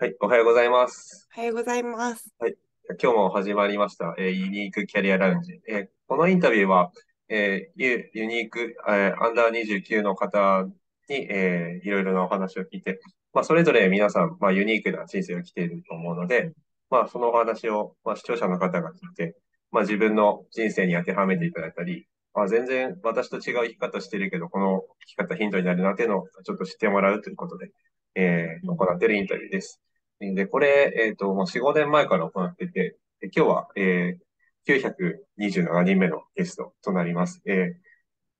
はい、おはようございます。おはようございます。はい、今日も始まりました、えー、ユニークキャリアラウンジ。えー、このインタビューは、えー、ユユニーク、えー、アンダー29の方に、えー、いろいろなお話を聞いて、まあ、それぞれ皆さん、まあ、ユニークな人生を来ていると思うので、まあ、そのお話を、まあ、視聴者の方が聞いて、まあ、自分の人生に当てはめていただいたり、あ、全然私と違う生き方してるけど、この生き方ヒントになるなっていうのをちょっと知ってもらうということで、えー、行っているインタビューです。で、これ、えっ、ー、と、もう4、5年前から行ってて、で今日は、えー、927人目のゲストとなります。えー、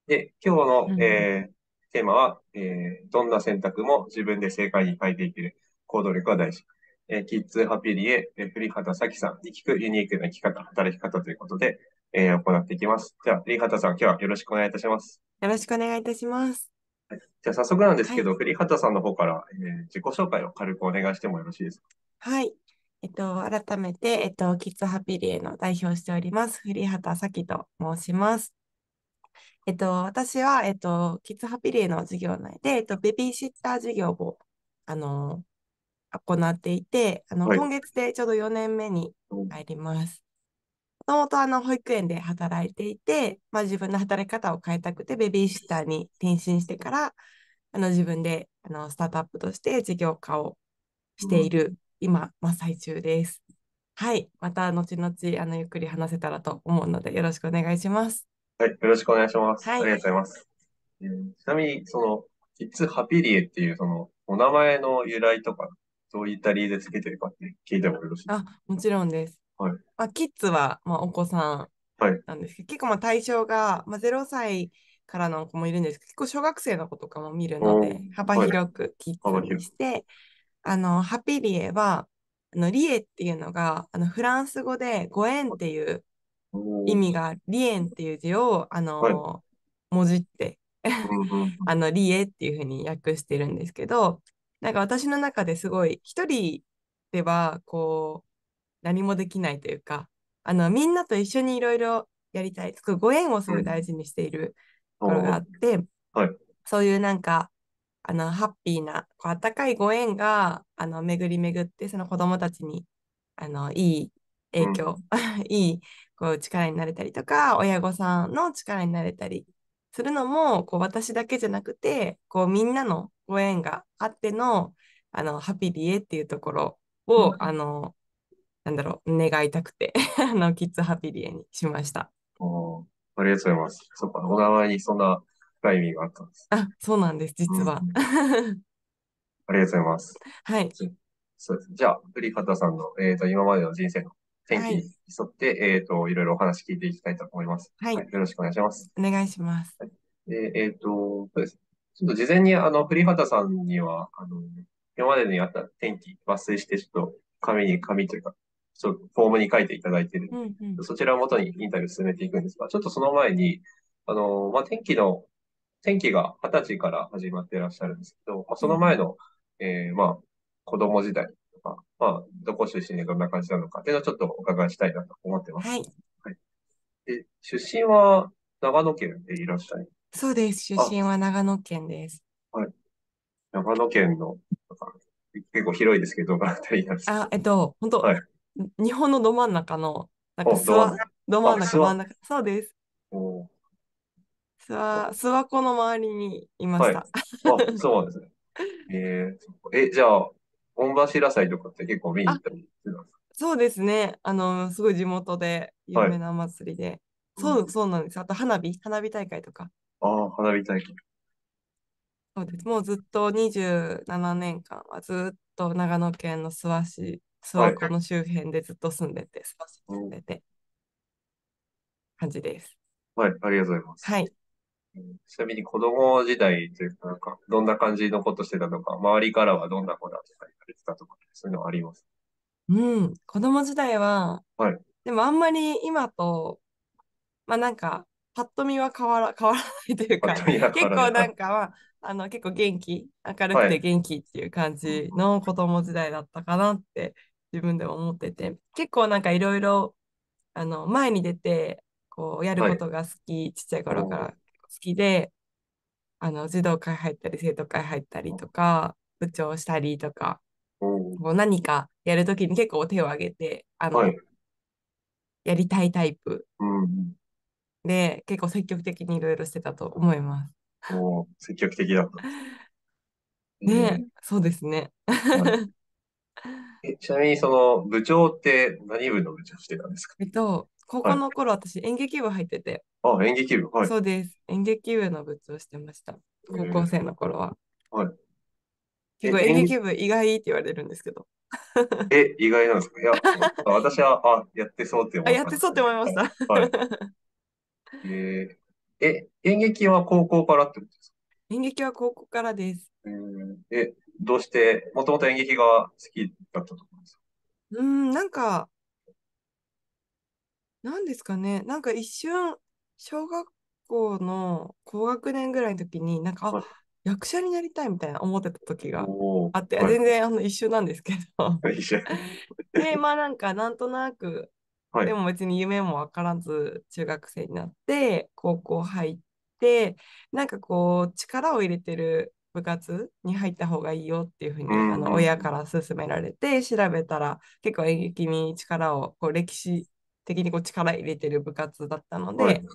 で、今日の、えー、テーマは、えー、どんな選択も自分で正解に変えていける行動力は大事。えー、キッズハピリエ、えー、タ畑咲さんに聞くユニークな生き方、働き方ということで、えー、行っていきます。じゃあ、ハ畑さん、今日はよろしくお願いいたします。よろしくお願いいたします。じゃあ早速なんですけど、はい、栗畑さんの方から、えー、自己紹介を軽くお願いしてもよろしいですか。はい。えっと、改めて、えっと、キッズハピリエの代表しております、栗畑咲と申します。えっと、私は、えっと、キッズハピリエの授業内で、えっと、ベビーシッター授業を、あの、行っていて、あの、はい、今月でちょうど4年目に入ります。ともとあの保育園で働いていて、まあ、自分の働き方を変えたくて、ベビーシッターに転身してから、あの自分であのスタートアップとして事業化をしている、うん、今、真っ最中です。はい、また後々あのゆっくり話せたらと思うので、よろしくお願いします。はい、よろしくお願いします。はい、ありがとうございます。えー、ちなみに、その、キッズハピリエっていう、その、お名前の由来とか、どういった理由でつけてるかって聞いてもよろしいですかあ、もちろんです。はいまあ、キッズは、まあ、お子さんなんですけど、はい、結構まあ対象が、まあ、0歳からの子もいるんですけど、結構小学生の子とかも見るので、幅広くキッズにして、はい、あの、ハピリエは、あのリエっていうのがあのフランス語でご縁っていう意味がリエンっていう字をあの、はい、もじってあのリエっていうふうに訳してるんですけどなんか私の中ですごい一人ではこう何もできないというかあのみんなと一緒にいろいろやりたいご縁をすごい大事にしているところがあって、うんはい、そういうなんかあのハッピーなこう温かいご縁があの巡り巡ってその子どもたちにあのいい影響、うん、いいこう力になれたりとか親御さんの力になれたりするのもこう私だけじゃなくてこうみんなのご縁があってのあのハピーエっていうところを、うん、あのなんだろう、願いたくて あの、キッズハピリエにしました。おありがとうございます。そっか、お名前にそんな深い意味があったんです。あ、そうなんです、実は。うん、ありがとうございます。はい。そうです。じゃあ、栗方さんの、えっ、ー、と、今までの人生の天気に沿って、はい、えっ、ー、と、いろいろお話聞いていきたいと思います。はい。はい、よろしくお願いします。お願いします。はい、で、えっ、ー、と、そうです。ちょっと事前に、あの、栗畑さんには、あの、今までにあった天気、抜粋して、ちょっと紙に紙というか、ちょっとフォームに書いていただいている、うんうん、そちらをもとにインタビュー進めていくんですが、ちょっとその前に、あの、まあ、天気の、天気が二十歳から始まっていらっしゃるんですけど、まあ、その前の、うん、えー、まあ、子供時代とか、まあ、どこ出身でどんな感じなのかっていうのをちょっとお伺いしたいなと思ってます。はい。はい、で出身は長野県でいらっしゃいそうです。出身は長野県です。はい。長野県の、結構広いですけど、どのあたりなんですかあ、えっと、本当、はい、日本のど真ん中の、なんか諏訪、ど真ん中、真ん中、そうです。諏訪、諏訪湖の周りにいました。はい、あそうなんですね。えー、え、じゃあ、御柱祭とかって結構見に行ったりするんですかそうですね。あの、すごい地元で有名な祭りで。はい、そう、そうなんです。あと、花火、花火大会とか。ああ、花火大会。そうです。もうずっと27年間はずっと長野県の諏訪市諏訪湖の周辺でずっと住んでて、少し住んでて、感じです。はい、ありがとうございます。はい。ちなみに子供時代というか、なんか、どんな感じのことしてたとか、周りからはどんな子だとか言われてたとか、そういうのありますうん、子供時代は、はい。でもあんまり今と、まあなんか、ぱっと見は変わら 変わらないというか、結構なんかは、あの結構元気、明るくて元気っていう感じの子供時代だったかなって自分でも思ってて結構なんかいろいろあの前に出てこうやることが好き、はい、ちっちゃい頃から好きであの児童会入ったり生徒会入ったりとか部長したりとか、こう何かやるときに結構手を挙げてあの、はい、やりたいタイプ、うん、で結構積極的にいろいろしてたと思います。積極的だった。ね、うん、そうですね。はいちなみにその部長って何部の部長してたんですかえっと、高校の頃、私演劇部入ってて。あ、演劇部はい。そうです。演劇部の部長してました。高校生の頃は。はい。結構え演劇部意外って言われるんですけど。え、意外なんですかいや、私は、あ、やってそうって思あ、やってそうって思いました。はい。はいえーえ、演劇は高校からってことですか演劇は高校からです。え、どうして、もともと演劇が好きだったと思いますうん、なんか、なんですかね、なんか一瞬、小学校の高学年ぐらいの時に、なんか、はい、役者になりたいみたいな思ってた時があって、はい、全然あの一緒なんですけど。で、まあなんか、なんとなく、はい、でも別に夢もわからず、中学生になって、高校入って、なんかこう、力を入れてる部活に入った方がいいよっていうふうに、あの親から勧められて調べたら結構演劇に力をこう歴史的にこう力入れてる部活だったので、はい、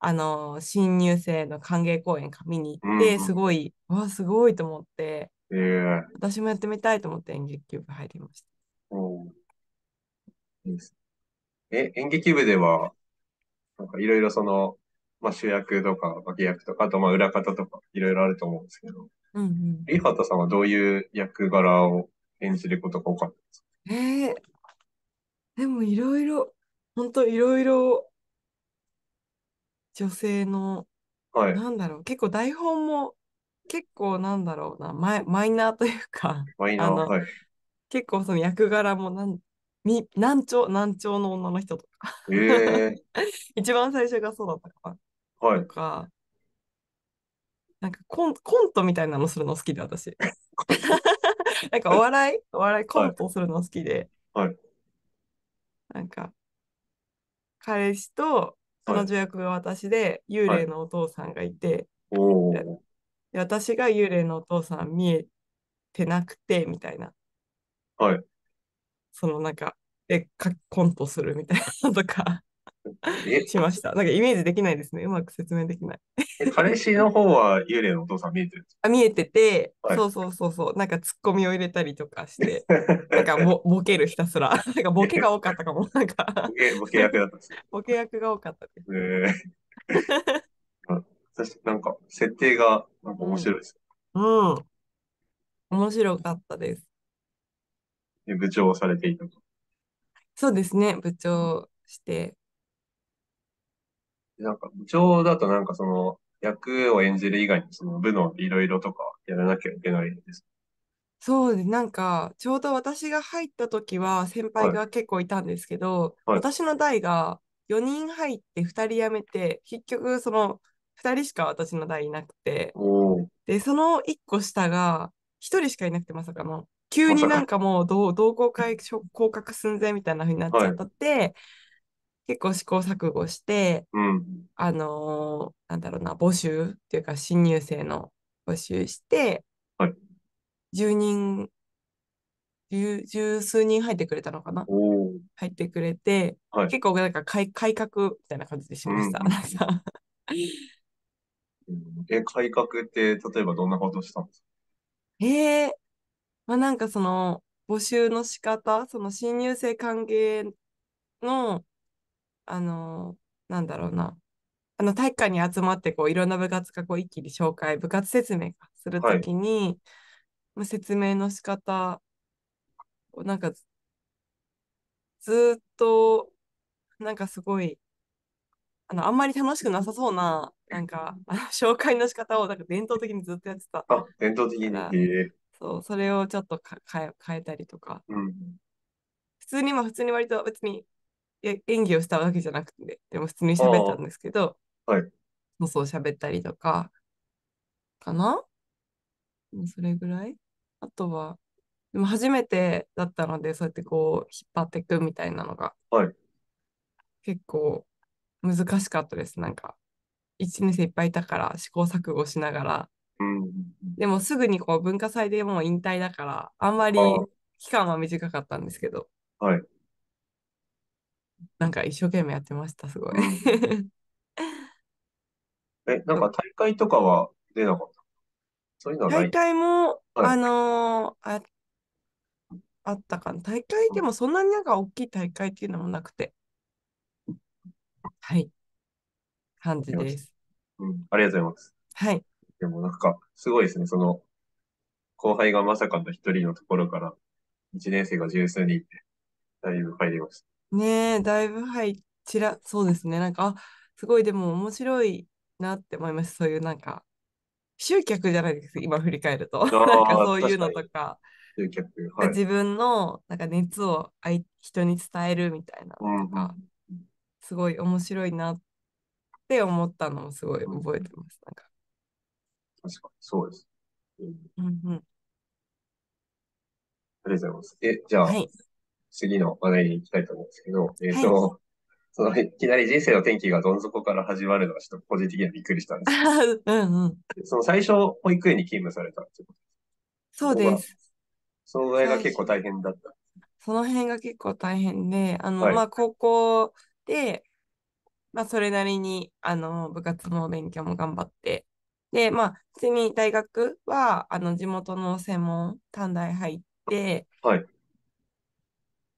あの新入生の歓迎公演か見に行って、すごい、うん、わすごいと思って、えー、私もやってみたいと思って演劇部入りました。え演劇部ではなんかいろいろそのまあ、主役とか脇役とか、あとまあ裏方とかいろいろあると思うんですけど、うんうん、リさんはどういう役柄を演じることが多かったんですかえー、でもいろいろ、本当いろいろ女性の、はい、なんだろう、結構台本も結構なんだろうな、マイマイナーというか、マイナー、はい、結構その役柄もなんみ難聴、難聴の女の人とかえー。一番最初がそうだったかな。はい。か、なんかコンコントみたいなのするの好きで、私。なんかお笑い、お笑いコントするの好きで、はい。なんか、彼氏とそのい。役が私で、幽霊のお父さんがいて、でおで私が幽霊のお父さん見えてなくて、みたいな、はい。そのなんか、え、かコントするみたいなのとか。しました。なんかイメージできないですね。うまく説明できない。彼氏の方は幽霊のお父さん見えてるんですかあ見えてて、はい、そうそうそうそう、なんかツッコミを入れたりとかして、なんかボ ボケるひたすら。なんかボケが多かったかも。なんかボケボケ役だったし。ボケ役が多かったです。えー、私なんか設定がなんか面白いです、うん。うん。面白かったです。で部長をされていたと。そうですね、部長してなんか部長だとなんかその役を演じる以外にその部のいろいろとかやらなきゃいけないんですそうでなんか、ちょうど私が入った時は先輩が結構いたんですけど、はいはい私の代が4人入って2人辞めて、結局その2人しか私の代いなくて、で、その1個下が1人しかいなくてまさかの、急になんかもう同同好会昇格寸前みたいな風になっちゃったって、結構試行錯誤して、うん、あのー、なんだろうな、募集っていうか、新入生の募集して、はい、10人、十数人入ってくれたのかな入ってくれて、はい、結構なんか改改革みたいな感じでしました。うん、え、改革って例えばどんなことしたんですかえー、まあなんかその募集の仕方、その新入生歓迎のあの、なんだろうな、あの体育館に集まってこういろんな部活がこう一気に紹介、部活説明するときに、はい、説明の仕方をなんかずっとなんかすごいあのあんまり楽しくなさそうななんか 紹介の仕方をなんか伝統的にずっとやってた。あ伝統的に、そうそれをちょっとか変え変えたりとか、うん、普通にまあ普通に割と別に演技をしたわけじゃなくて、でも普通に喋ったんですけど、はい。そうそう喋ったりとか、かなもうそれぐらいあとは、でも初めてだったので、そうやってこう、引っ張っていくみたいなのが、はい。結構難しかったです。なんか、1年生いっぱいいたから試行錯誤しながら、うん、でもすぐにこう文化祭でもう引退だから、あんまり期間は短かったんですけど、はい、なんか一生懸命やってました、すごい。え、なんか大会とかは出なかったそういうのはない大会も、はいあのーあ、あったかな。大会でもそんなになんか大きい大会っていうのもなくて。はい。感じです。うん、ありがとうございます。はい。でもなんか、すごいですね。その、後輩がまさかの一人のところから、一年生が十数人って、だいぶ入りました。ねえ、だいぶ、はい、ちら、そうですね。なんか、あ、すごい、でも面白いなって思います。そういうなんか、集客じゃないです今振り返ると。なんかそういうのとか、集客はい、自分のなんか熱をあい人に伝えるみたいなのとか、すごい面白いなって思ったのをすごい覚えてます。なんか確かに、そうです。うんうん、ありがとうございます。え、じゃあ、はい、次の話題に行きたいと思うんですけど、えっ、ー、と、はい、その、いきなり人生の転機がどん底から始まるのはちょっと個人的にはびっくりしたんですけど。うんうん。その最初、保育園に勤務されたってことそうです。その辺が結構大変だった。その辺が結構大変で、あの、はい、まあ、高校で、まあ、それなりに、あの、部活も勉強も頑張って、で、まあ、普通に大学は、あの、地元の専門、短大入って、はい。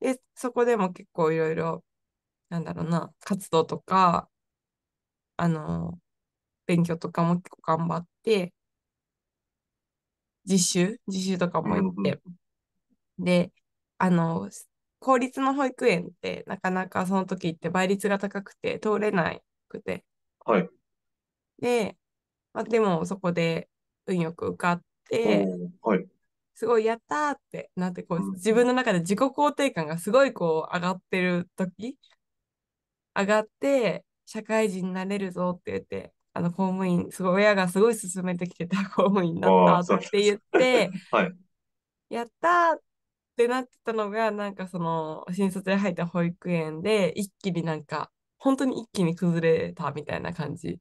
で、そこでも結構いろいろ、なんだろうな、活動とか、あの、勉強とかも結構頑張って、実習実習とかも行って、で、あの、公立の保育園ってなかなかその時って倍率が高くて通れなくて。はい。で、まあ、でもそこで運よく受かって、はい。すごいやったーってなってこう自分の中で自己肯定感がすごいこう上がってる時上がって社会人になれるぞって言ってあの公務員すごい親がすごい勧めてきてた 公務員になったって言って、やったーってなってたのがなんかその新卒で入った保育園で一気になんか本当に一気に崩れたみたいな感じ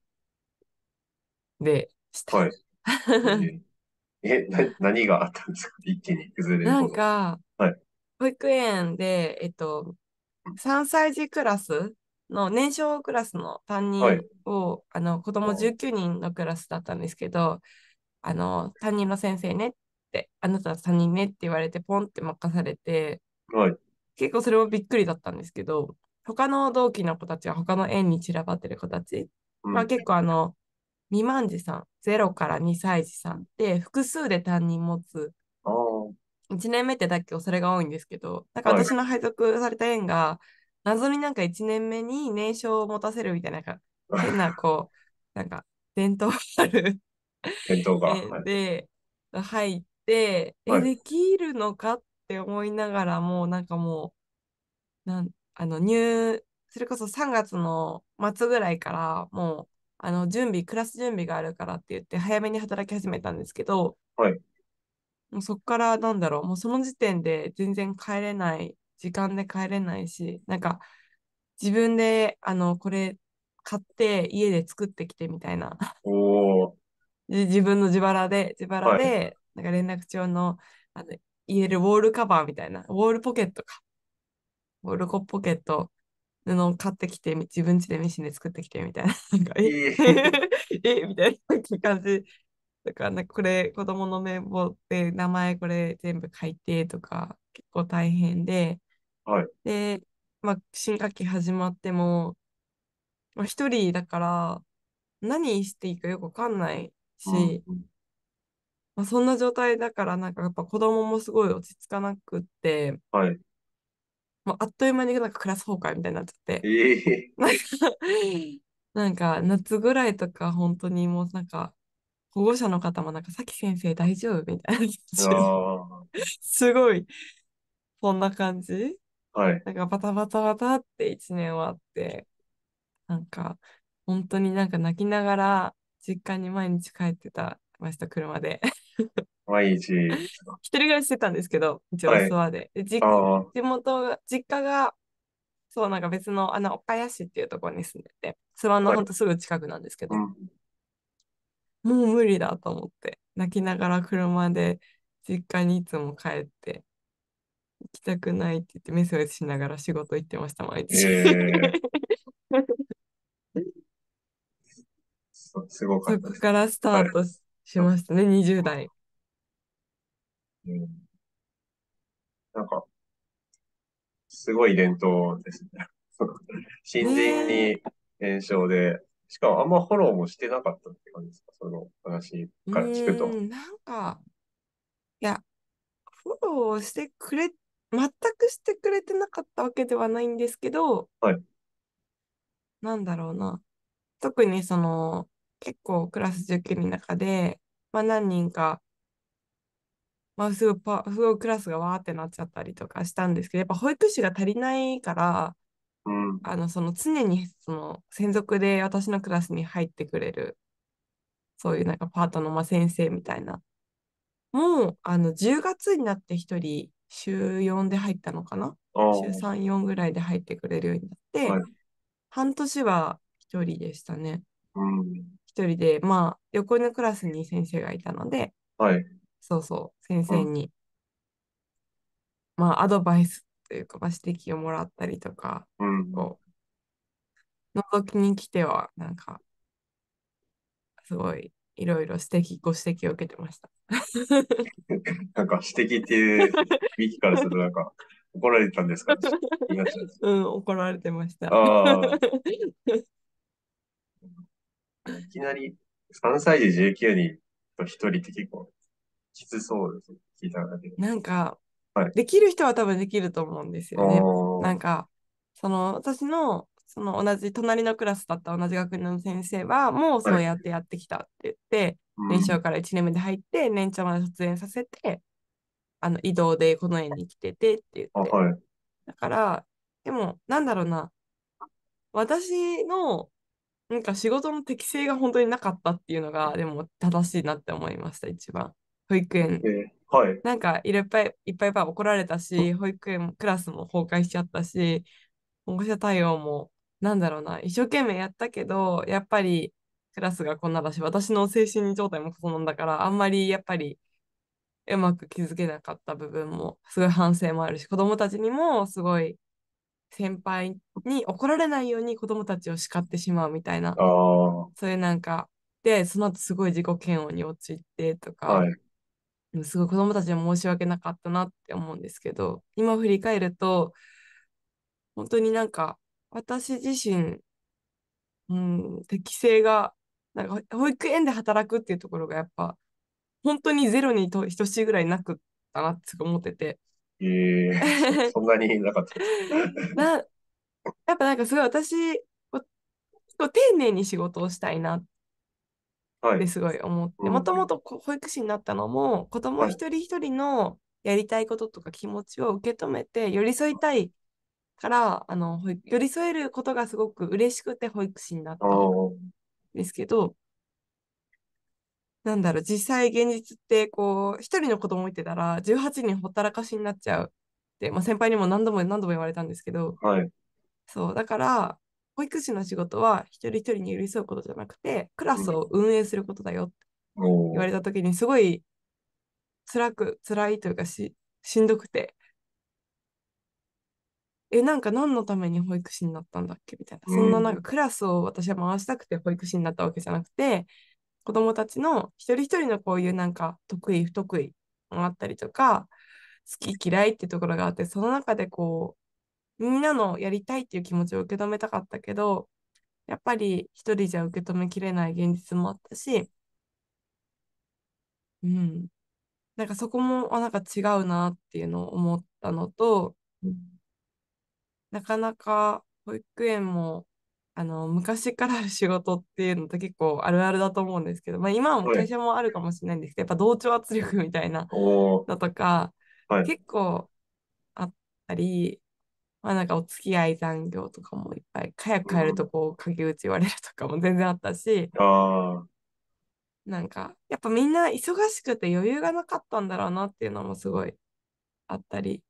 でした。はい え、な、何があったんですか 一気に崩れるなんか、はい。保育園で、えっと、3歳児クラスの年少クラスの担は任い。を、あの、子供19人のクラスだったんですけど、あの、担任の先生ねって、あなたは担任ねって言われて、ポンって任されて、はい。結構それもびっくりだったんですけど、他の同期の子たちは他の園に散らばってる子たち、うまあ結構あの、未満児さん、0から2歳児さんって複数で担任持つ。1年目ってだっけそれが多いんですけど、んか私の配属された園が、謎になんか1年目に年少を持たせるみたいな、なんか変なこう、なんか伝統がある。伝統が。で、入って、え、できるのかって思いながらも、なんかもう、なんあの入、それこそ3月の末ぐらいからもうあの準備クラス準備があるからって言って早めに働き始めたんですけど、はい、もうそこからなんだろうもうその時点で全然帰れない時間で帰れないしなんか自分であのこれ買って家で作ってきてみたいな 自分の自腹で自腹で、はい、なんか連絡帳のあの言えるウォールカバーみたいなウォールポケットかウォールポケット布買ってきて自分家でミシンで作ってきてみたいな なんかええ みたいな感じだからなんかこれ子供の名簿で名前これ全部書いてとか結構大変で、はい、で、まあ、新学期始まっても、まあ、1人だから何していいかよく分かんないし、まあ、そんな状態だからなんかやっぱ子供もすごい落ち着かなくって、はい、もうあっという間になんかクラス崩壊みたいになっちゃって、なんか夏ぐらいとか本当にもうなんか保護者の方もなんかさき先生大丈夫みたいなすごいそんな感じ、はい、なんかバタバタバタって1年終わってなんか本当になんか泣きながら実家に毎日帰ってたました車で毎日。一人暮らししてたんですけど、一応諏訪で。でじ地元が、実家が、そう、なんか別の、あの、岡谷市っていうところに住んでて、諏訪のほんとすぐ近くなんですけど、うん。もう無理だと思って、泣きながら車で実家にいつも帰って、行きたくないって言って、メスをしながら仕事行ってました、毎日。え すごかそったこからスタートししましたね、20代。うん。なんか、すごい伝統ですね。新 人に伝承で、しかもあんまフォローもしてなかったって感じですかその話から聞くと。うん、なんか、いや、フォローしてくれ、全くしてくれてなかったわけではないんですけど、はい。なんだろうな。特にその、結構クラス受験の中で、まあ何人かまあ、すぐパすごいクラスがわーってなっちゃったりとかしたんですけどやっぱ保育士が足りないから、うん、あのその常にその専属で私のクラスに入ってくれるそういうなんかパートのまあ先生みたいなもうあの10月になって1人週4で入ったのかな週34ぐらいで入ってくれるようになって、はい、半年は1人でしたね。うん、1人でまあ横のクラスに先生がいたので、はいそうそう、先生に、まあ、アドバイスというか、指摘をもらったりとか、うん。こう、覗きに来ては、なんか、すごい、いろいろ指摘、ご指摘を受けてました。なんか指摘っていう、ミキからするとなんか、怒られたんですかうん、怒られてました。いきなり3歳児19人と1人って結構きつそうですね。聞いただけなんか、はい、できる人は多分できると思うんですよね。なんか、その私のその同じ隣のクラスだった同じ学年の先生はもうそうやってやってきたって言って、はい、年少から1年目で入って年長まで卒園させてあの移動でこの園に来ててって言って、はい、だからでもなんだろうな私のなんか仕事の適性が本当になかったっていうのがでも正しいなって思いました一番保育園。はい、なんかいっぱいいっぱいいっぱい怒られたし、保育園クラスも崩壊しちゃったし、保護者対応も、なんだろうな、一生懸命やったけど、やっぱりクラスがこんなだし、私の精神状態もそうなんだから、あんまりやっぱりうまく気づけなかった部分も、すごい反省もあるし、子どもたちにもすごい先輩に怒られないように子どもたちを叱ってしまうみたいな、そういうなんか、で、その後すごい自己嫌悪に陥ってとか、はいすごい子どもたちに申し訳なかったなって思うんですけど今振り返ると本当になんか私自身、うん、適性がなんか保育園で働くっていうところがやっぱ本当にゼロにと等しいぐらいなくったなって思ってて。えー、そんなになかった なやっぱなんかすごい私丁寧に仕事をしたいなっですごい思って、もともと保育士になったのも子供一人一人のやりたいこととか気持ちを受け止めて寄り添いたいからあの寄り添えることがすごく嬉しくて保育士になったんですけどなんだろう実際現実ってこう一人の子供いてたら18人ほったらかしになっちゃうって、まあ、先輩にも何度も何度も言われたんですけど、はい、そうだから保育士の仕事は一人一人に寄り添うことじゃなくて、クラスを運営することだよって言われたときに、すごい辛く、辛いというかし、しんどくて、え、なんか何のために保育士になったんだっけみたいな。そんななんかクラスを私は回したくて保育士になったわけじゃなくて、子供たちの一人一人のこういうなんか得意不得意があったりとか、好き嫌いっていうところがあって、その中でこう、みんなのやりたいっていう気持ちを受け止めたかったけど、やっぱり一人じゃ受け止めきれない現実もあったし、うん。なんかそこも、あ、なんか違うなっていうのを思ったのと、うん、なかなか保育園も、あの、昔からある仕事っていうのと結構あるあるだと思うんですけど、まあ今も会社もあるかもしれないんですけど、はい、やっぱ同調圧力みたいなのとか、はい、結構あったり、まあなんかお付き合い残業とかもいっぱい、早く帰るとこう鍵打ち言われるとかも全然あったし、あなんかやっぱみんな忙しくて余裕がなかったんだろうなっていうのもすごいあったり、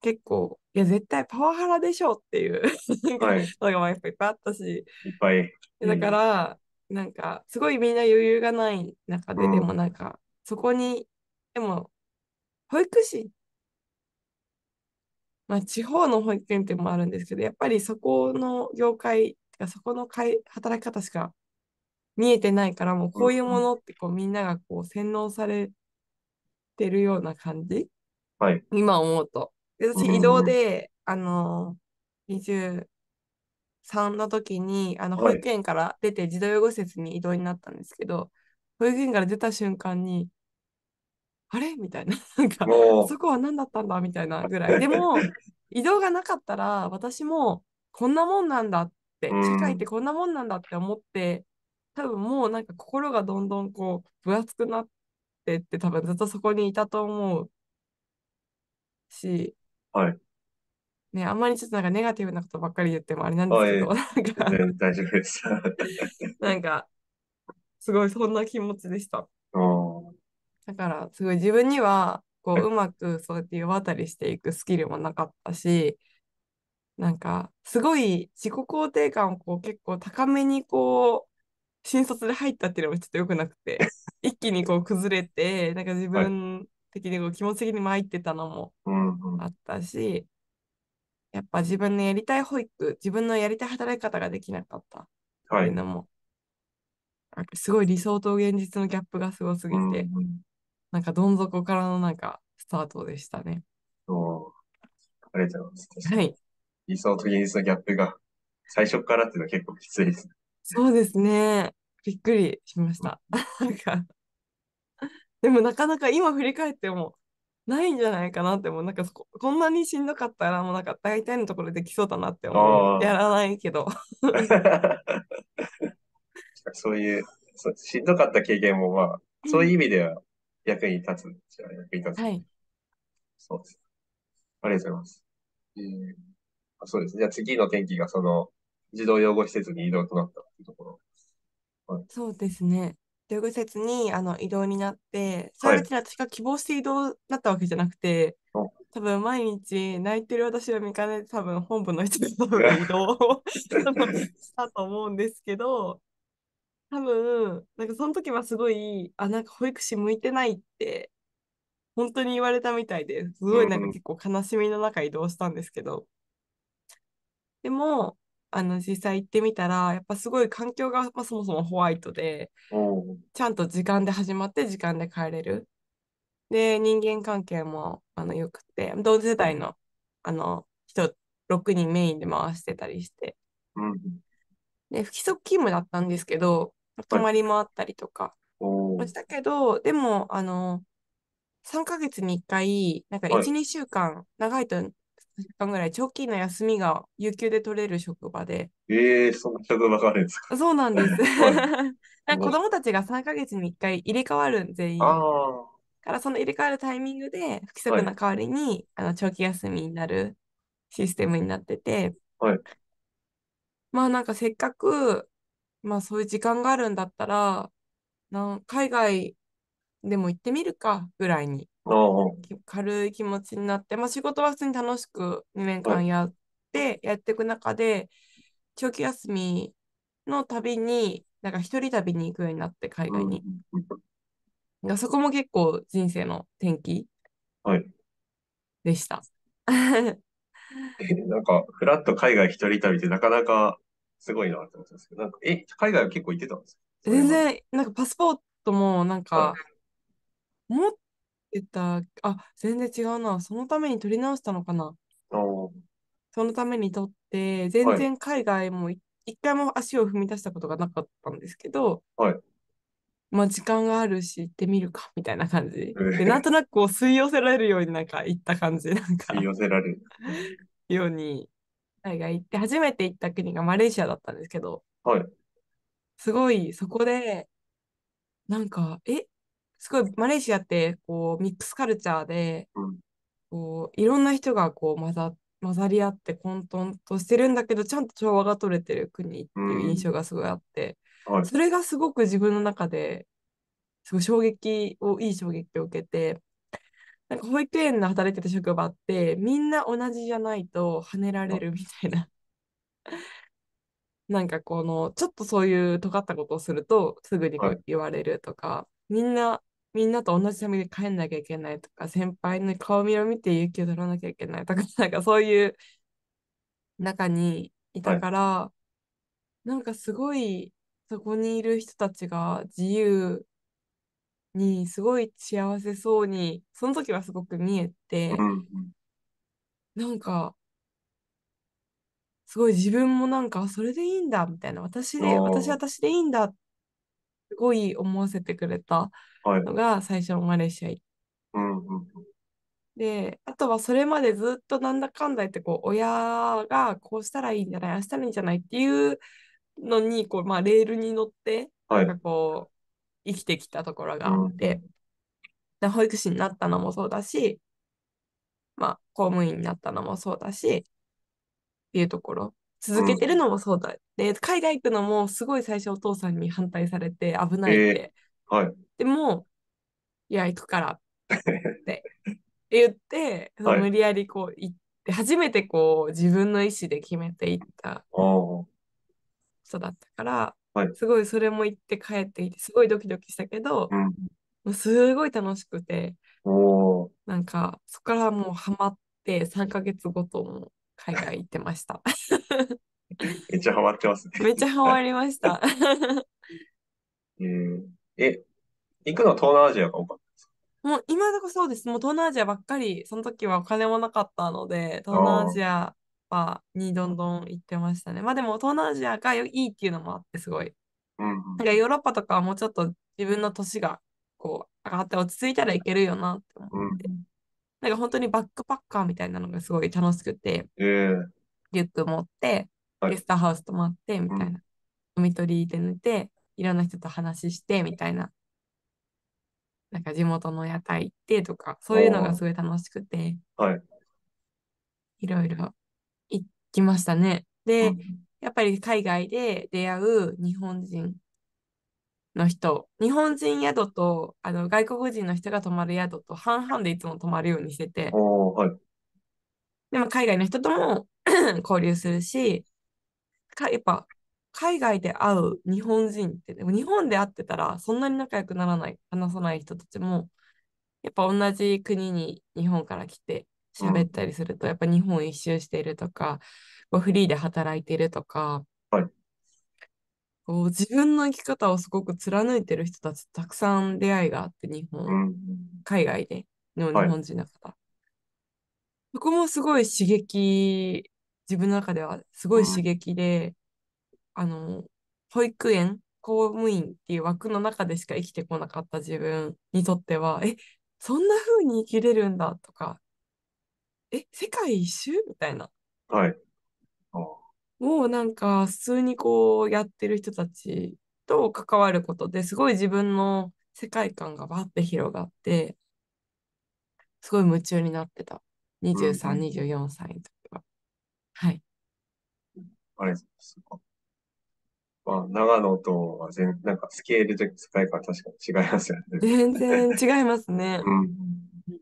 結構、いや絶対パワハラでしょっていうはい、のがやっぱいっぱいあったし、いっぱい。うん、だから、なんかすごいみんな余裕がない中で、うん、でもなんかそこに、でも保育士っまあ、地方の保育園店もあるんですけど、やっぱりそこの業界、そこのかい働き方しか見えてないから、もうこういうものってこうみんながこう洗脳されてるような感じ、はい、今思うと。で私、移動で、あの、23の時に、あの、保育園から出て児童養護施設に移動になったんですけど、はい、保育園から出た瞬間に、あれみたいな、なんか、そこは何だったんだみたいなぐらい。でも、移動がなかったら、私もこんなもんなんだって、社会ってこんなもんなんだって思って、多分もうなんか心がどんどんこう、分厚くなってって、多分ずっとそこにいたと思うし、はい。ね、あんまりちょっとなんかネガティブなことばっかり言ってもあれなんですけど、なんか大丈夫です。なんか、すごいそんな気持ちでした。だからすごい自分にはこううまくそうやって世渡りしていくスキルもなかったしなんかすごい自己肯定感をこう結構高めにこう新卒で入ったっていうのもちょっと良くなくて 一気にこう崩れてなんか自分的にこう気持ち的に参ってたのもあったし、やっぱ自分のやりたい保育自分のやりたい働き方ができなかったっていうのも、はい、すごい理想と現実のギャップがすごすぎて、うんなんかどん底からのなんかスタートでしたね。おありがとうございます。はい。理想と現実のギャップが最初からっていうのは結構きついですね。そうですね。びっくりしました。なんでもなかなか今振り返ってもないんじゃないかなってもう。なんかこんなにしんどかったらもうなんか大体のところできそうだなって思う。やらないけど。そういうう、しんどかった経験もまあ、そういう意味では役に立つじゃす役に立つ。はい。そうです。ありがとうございます。えー、あそうですね。じゃあ次の天気がその、児童養護施設に移動となったっていうところ。はい、そうですね。養護施設にあの移動になって、それ別に私が希望して移動だったわけじゃなくて、はい、多分毎日泣いてる私を見かねて多分本部の人が移動 したと思うんですけど、多分、なんかその時はすごい、あ、なんか保育士向いてないって本当に言われたみたいですごいなんか結構悲しみの中移動したんですけど、でもあの実際行ってみたらやっぱすごい環境が、まあ、そもそもホワイトで、ちゃんと時間で始まって時間で帰れるで人間関係もあのよくて同世代のあの人6人メインで回してたりして、ね、不規則勤務だったんですけど、泊まりもあったりとか。しただけど、でも、あの、3ヶ月に1回、なんか1、はい、2週間、長いと2週間ぐらい、長期の休みが有給で取れる職場で。ええー、そんな職場があるんですかそうなんです。子供たちが3ヶ月に1回入れ替わる、全員。からその入れ替わるタイミングで不規則な代わりに、はい、あの長期休みになるシステムになってて、はい、まあなんかせっかく、まあそういう時間があるんだったら、なん海外でも行ってみるかぐらいに軽い気持ちになって、まあ、仕事は普通に楽しく2年間やってやっていく中で長期休みの旅になんか一人旅に行くようになって海外に、うそこも結構人生の転機でした。なんか、フラット海外一人旅ってなかなかすごいなって思ったんですけど、なんか、え、海外は結構行ってたんですか全然、なんかパスポートも、なんか、持ってた、あ、全然違うな。そのために取り直したのかな。あそのために取って、全然海外もい一回も足を踏み出したことがなかったんですけど、はいまあ、時間があるし行ってみるかみたいな感じでなんとなくこう吸い寄せられるようになんか行った感じなんか吸い寄せられるように海外行って初めて行った国がマレーシアだったんですけど、はい、すごいそこでなんかえすごいマレーシアってこうミックスカルチャーで、うん、こういろんな人がこう混ざ混ざり合って混沌としてるんだけどちゃんと調和が取れてる国っていう印象がすごいあって、それがすごく自分の中ですごい衝撃をいい衝撃を受けてなんか保育園の働いてた職場ってみんな同じじゃないと跳ねられるみたいな なんかこのちょっとそういう尖ったことをするとすぐにこう言われるとか、はい、みんなみんなと同じために帰んなきゃいけないとか先輩の顔見を見て勇気を取らなきゃいけないとか なんかそういう中にいたから、はい、なんかすごいそこにいる人たちが自由にすごい幸せそうにその時はすごく見えて、うん、なんかすごい自分もなんかそれでいいんだみたいな私で私私でいいんだすごい思わせてくれたのが最初のマレーシア行って。であとはそれまでずっとなんだかんだ言ってこう親がこうしたらいいんじゃないあしたらいいんじゃないっていうのにこう、まあ、レールに乗って、なんかこう、はい、生きてきたところがあって、うん、保育士になったのもそうだし、まあ、公務員になったのもそうだし、っていうところ。続けてるのもそうだ。うん、で、海外行くのもすごい最初お父さんに反対されて危ないって。えー、はい、でも、いや、行くからって 言って、その無理やりこう行って、初めてこう自分の意思で決めていった。あ人だったから、はい、すごいそれも行って帰ってきてすごいドキドキしたけど、うん、もうすごい楽しくてなんかそこからもうハマって3か月ごとも海外行ってましためっちゃハマってますね めっちゃハマりましたうんえ行くの東南アジアが多かったもう今のとこそうですもう東南アジアばっかりその時はお金もなかったので東南アジアパにどんどん行ってましたね。まあでも東南アジアがいいっていうのもあってすごい。なんかヨーロッパとかはもうちょっと自分の年がこう上がって落ち着いたらいけるよなって思って、なんか本当にバックパッカーみたいなのがすごい楽しくて、えー、リュック持って、ゲストハウス泊まってみたいな、うみ取りで寝ていろんな人と話してみたいななんか地元の屋台行ってとかそういうのがすごい楽しくて、はい、いろいろきましたね。で、うん、やっぱり海外で出会う日本人の人、日本人宿とあの外国人の人が泊まる宿と半々でいつも泊まるようにしてて、はい、でも海外の人とも 交流するし、かやっぱ海外で会う日本人って、でも日本で会ってたらそんなに仲良くならない、話さない人たちも、やっぱ同じ国に日本から来て、喋ったりすると、うん、やっぱ日本一周しているとか、こうフリーで働いているとか、はい、こう自分の生き方をすごく貫いてる人たちたくさん出会いがあって、日本、うん、海外での日本人の方。はいそこもすごい刺激、自分の中ではすごい刺激で、あの、保育園、公務員っていう枠の中でしか生きてこなかった自分にとっては、え、そんな風に生きれるんだとか、え、世界一周みたいな。はい。ああをなんか普通にこうやってる人たちと関わることですごい自分の世界観がバッて広がってすごい夢中になってた23、うん、24歳とか。はいあれですまあ長野とは全なんかスケールと世界観確かに違いますよね全然違いますね、うん、あり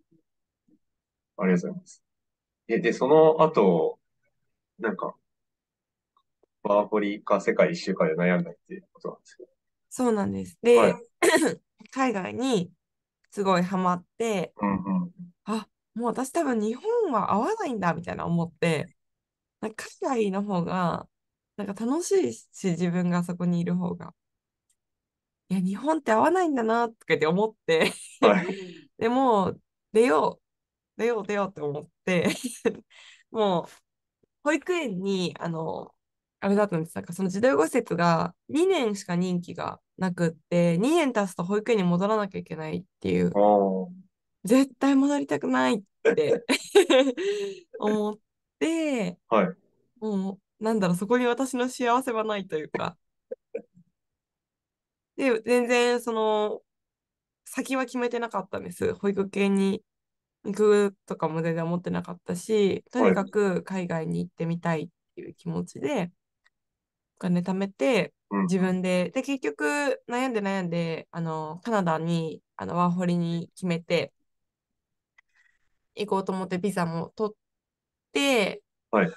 がとうございますえ、で、その後、なんか、ワーホリか世界一周かで悩んだっていうことなんですけど。そうなんです。で、はい 海外にすごいハマって、うんうん、あ、もう私多分日本は合わないんだみたいな思って、なんか海外の方が、なんか楽しいし、自分がそこにいる方が。いや、日本って合わないんだなとかって思ってはい、でも、出よう、出よう、出ようって思っ もう、保育園に、あの、あれだったんです。かその児童養護施設が2年しか任期がなくって、2年経つと保育園に戻らなきゃいけないっていう、絶対戻りたくないって 思って、はい、もう、なんだろう、そこに私の幸せはないというか。で、全然、その、先は決めてなかったんです。保育園に行くとかも全然思ってなかったし、とにかく海外に行ってみたいっていう気持ちで、お金貯めて、自分で、で、結局悩んで悩んで、あの、カナダに、あの、ワーホリに決めて、行こうと思ってビザも取って、はい、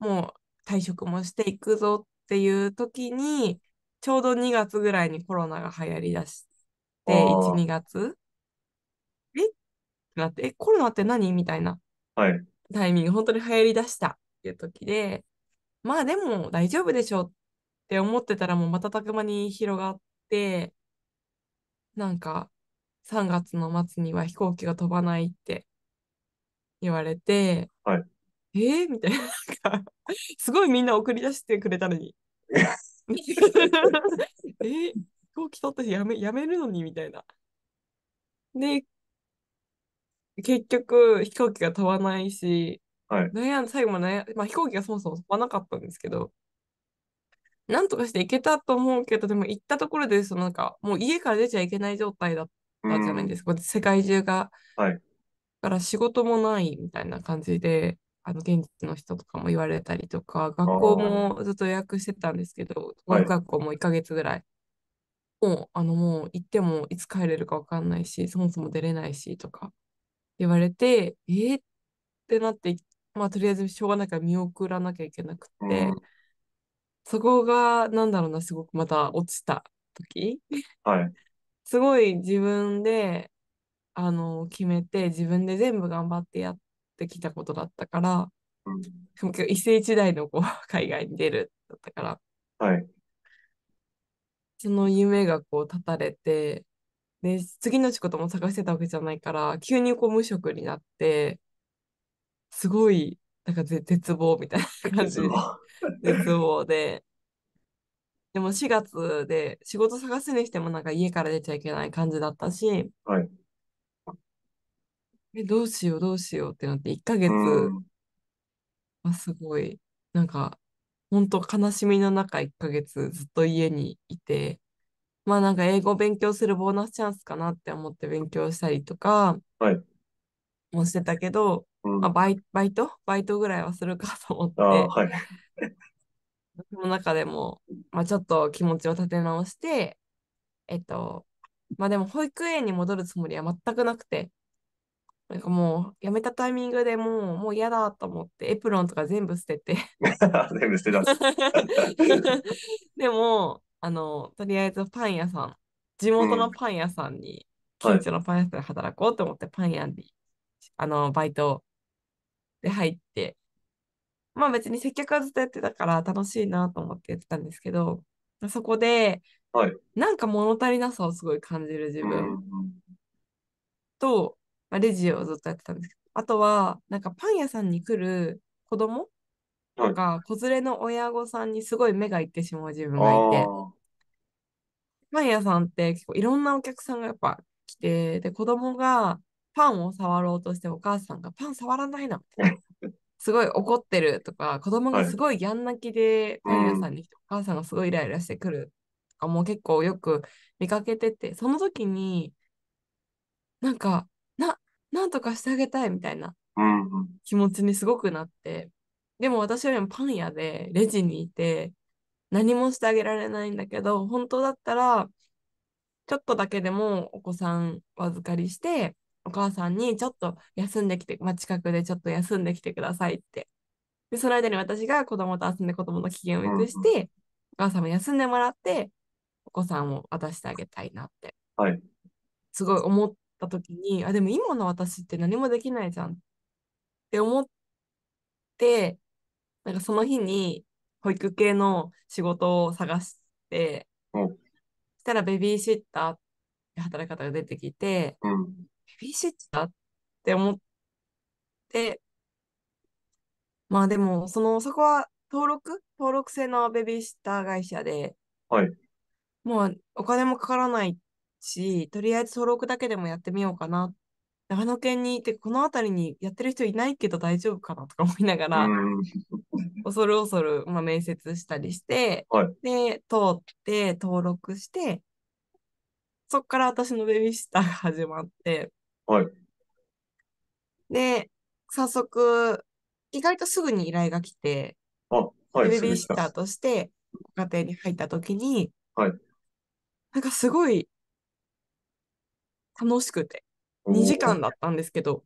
もう退職もしていくぞっていう時に、ちょうど2月ぐらいにコロナが流行りだして、1、2月。ってなって、え、コロナって何みたいな、はい、タイミング、本当に流行りだしたっていう時で、まあでも大丈夫でしょって思ってたらもう瞬く間に広がって、なんか3月の末には飛行機が飛ばないって言われて、はい、えー、みたいな、なんか、すごいみんな送り出してくれたのに。えー、飛行機取ってやめやめるのにみたいな。で、結局飛行機が飛ばないし、はい、悩ん最後まで悩まあ、飛行機がそもそも飛ばなかったんですけど、なんとかして行けたと思うけど、でも行ったところで、そのなんか、もう家から出ちゃいけない状態だったじゃないですか、世界中が。はい、から仕事もないみたいな感じで、あの現地の人とかも言われたりとか、学校もずっと予約してたんですけど、は学校も1ヶ月ぐらい。もう、あの、もう行ってもいつ帰れるか分かんないし、そもそも出れないしとか。言われて、えー、ってなって、まあ、とりあえずしょうがないから見送らなきゃいけなくて、うん、そこが、なんだろうな、すごくまた落ちた時、はい、すごい自分で、あの、決めて、自分で全部頑張ってやってきたことだったから、うん、一世一代の子、海外に出るだったから、はい、その夢がこう立たれて、で、次の仕事も探してたわけじゃないから、急にこう無職になって、すごい、なんか絶望みたいな感じで、絶望で。でも4月で仕事探すにしてもなんか家から出ちゃいけない感じだったし、はい、えどうしようどうしようってなって1ヶ月はすごいなんか本当悲しみの中1ヶ月ずっと家にいてまあなんか英語を勉強するボーナスチャンスかなって思って勉強したりとかはい。もしてたけど、うん、まあ、バイバイトバイトぐらいはするかと思って、はい。その中でも、まあ、ちょっと気持ちを立て直して、えっと、まあでも保育園に戻るつもりは全くなくて、なんかもう辞めたタイミングでもう、もう嫌だと思って、エプロンとか全部捨てて。全部捨てたんです。でも、あの、とりあえずパン屋さん、地元のパン屋さんに、近所のパン屋さんで働こうと思って、パン屋に、あの、バイトで入って、まあ別に接客はずっとやってたから楽しいなと思ってやってたんですけど、そこで、なんか物足りなさをすごい感じる自分。と、まあ、レジをずっとやってたんですけど、あとは、なんかパン屋さんに来る子供なんか、子連れの親御さんにすごい目がいってしまう自分がいて、パン屋さんって結構いろんなお客さんがやっぱ来て、で、子供がパンを触ろうとしてお母さんがパン触らないなみたいな。すごい怒ってるとか、子供がすごいやん泣きでパン屋さんに来て、お母さんがすごいイライラしてくるとかも結構よく見かけてて、その時に、なんか、な、なんとかしてあげたいみたいな気持ちにすごくなって、でも私よりもパン屋でレジにいて、何もしてあげられないんだけど、本当だったら、ちょっとだけでもお子さんお預かりして、お母さんにちょっと休んできて、まあ、近くでちょっと休んできてくださいって。で、その間に私が子供と遊んで子供の機嫌を良くして、お母さんも休んでもらって、お子さんを渡してあげたいなって。はい。すごい思った時に、あ、でも今の私って何もできないじゃんって思って、なんかその日に保育系の仕事を探して、うん、したらベビーシッターって働き方が出てきて、うん、ベビーシッターって思って、まあでも、その、そこは登録登録制のベビーシッター会社で、はい。もうお金もかからないし、とりあえず登録だけでもやってみようかなっ長野県にいて、この辺りにやってる人いないけど大丈夫かなとか思いながら、恐る恐る、まあ、面接したりして、はい、で、通って登録して、そっから私のベビーシッターが始まって、はい、で、早速、意外とすぐに依頼が来て、あはい、ベビーシッターとしてご家庭に入った時に、はい、なんかすごい楽しくて、2時間だったんですけど、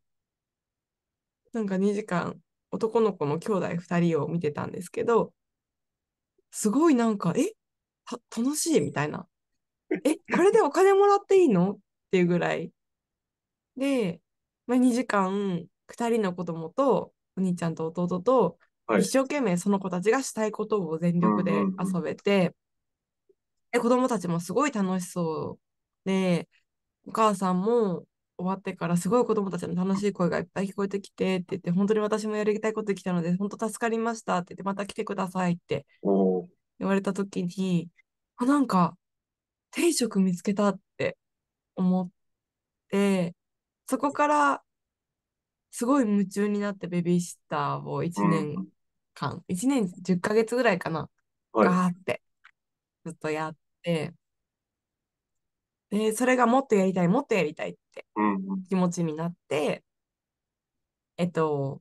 なんか2時間、男の子の兄弟2人を見てたんですけど、すごいなんか、え楽しいみたいな。え、これでお金もらっていいのっていうぐらい。で、まあ、2時間、2人の子供と、お兄ちゃんと弟と、一生懸命その子たちがしたいことを全力で遊べて、で子供たちもすごい楽しそうで、お母さんも終わってからすごい子どもたちの楽しい声がいっぱい聞こえてきてって言って本当に私もやりたいことできたので本当助かりましたって言ってまた来てくださいって言われた時にあなんか定食見つけたって思ってそこからすごい夢中になってベビーシッターを1年間、うん、1年10ヶ月ぐらいかな、はい、ガーってずっとやってでそれがもっとやりたいもっとやりたいっって気持ちになって、えっと、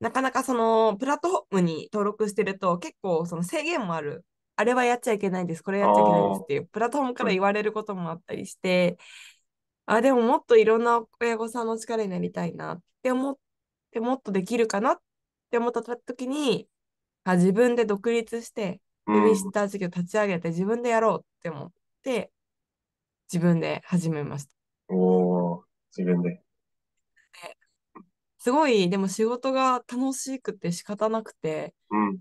なかなかそのプラットフォームに登録してると結構その制限もある。あれはやっちゃいけないです、これやっちゃいけないですっていうプラットフォームから言われることもあったりして、あ、でももっといろんな親御さんの力になりたいなって思って、もっとできるかなって思った時に、あ自分で独立して、ベビーシッター事業立ち上げて自分でやろうって思って、自分で始めました。おお、自分で。すごい、でも仕事が楽しくて仕方なくて、うん。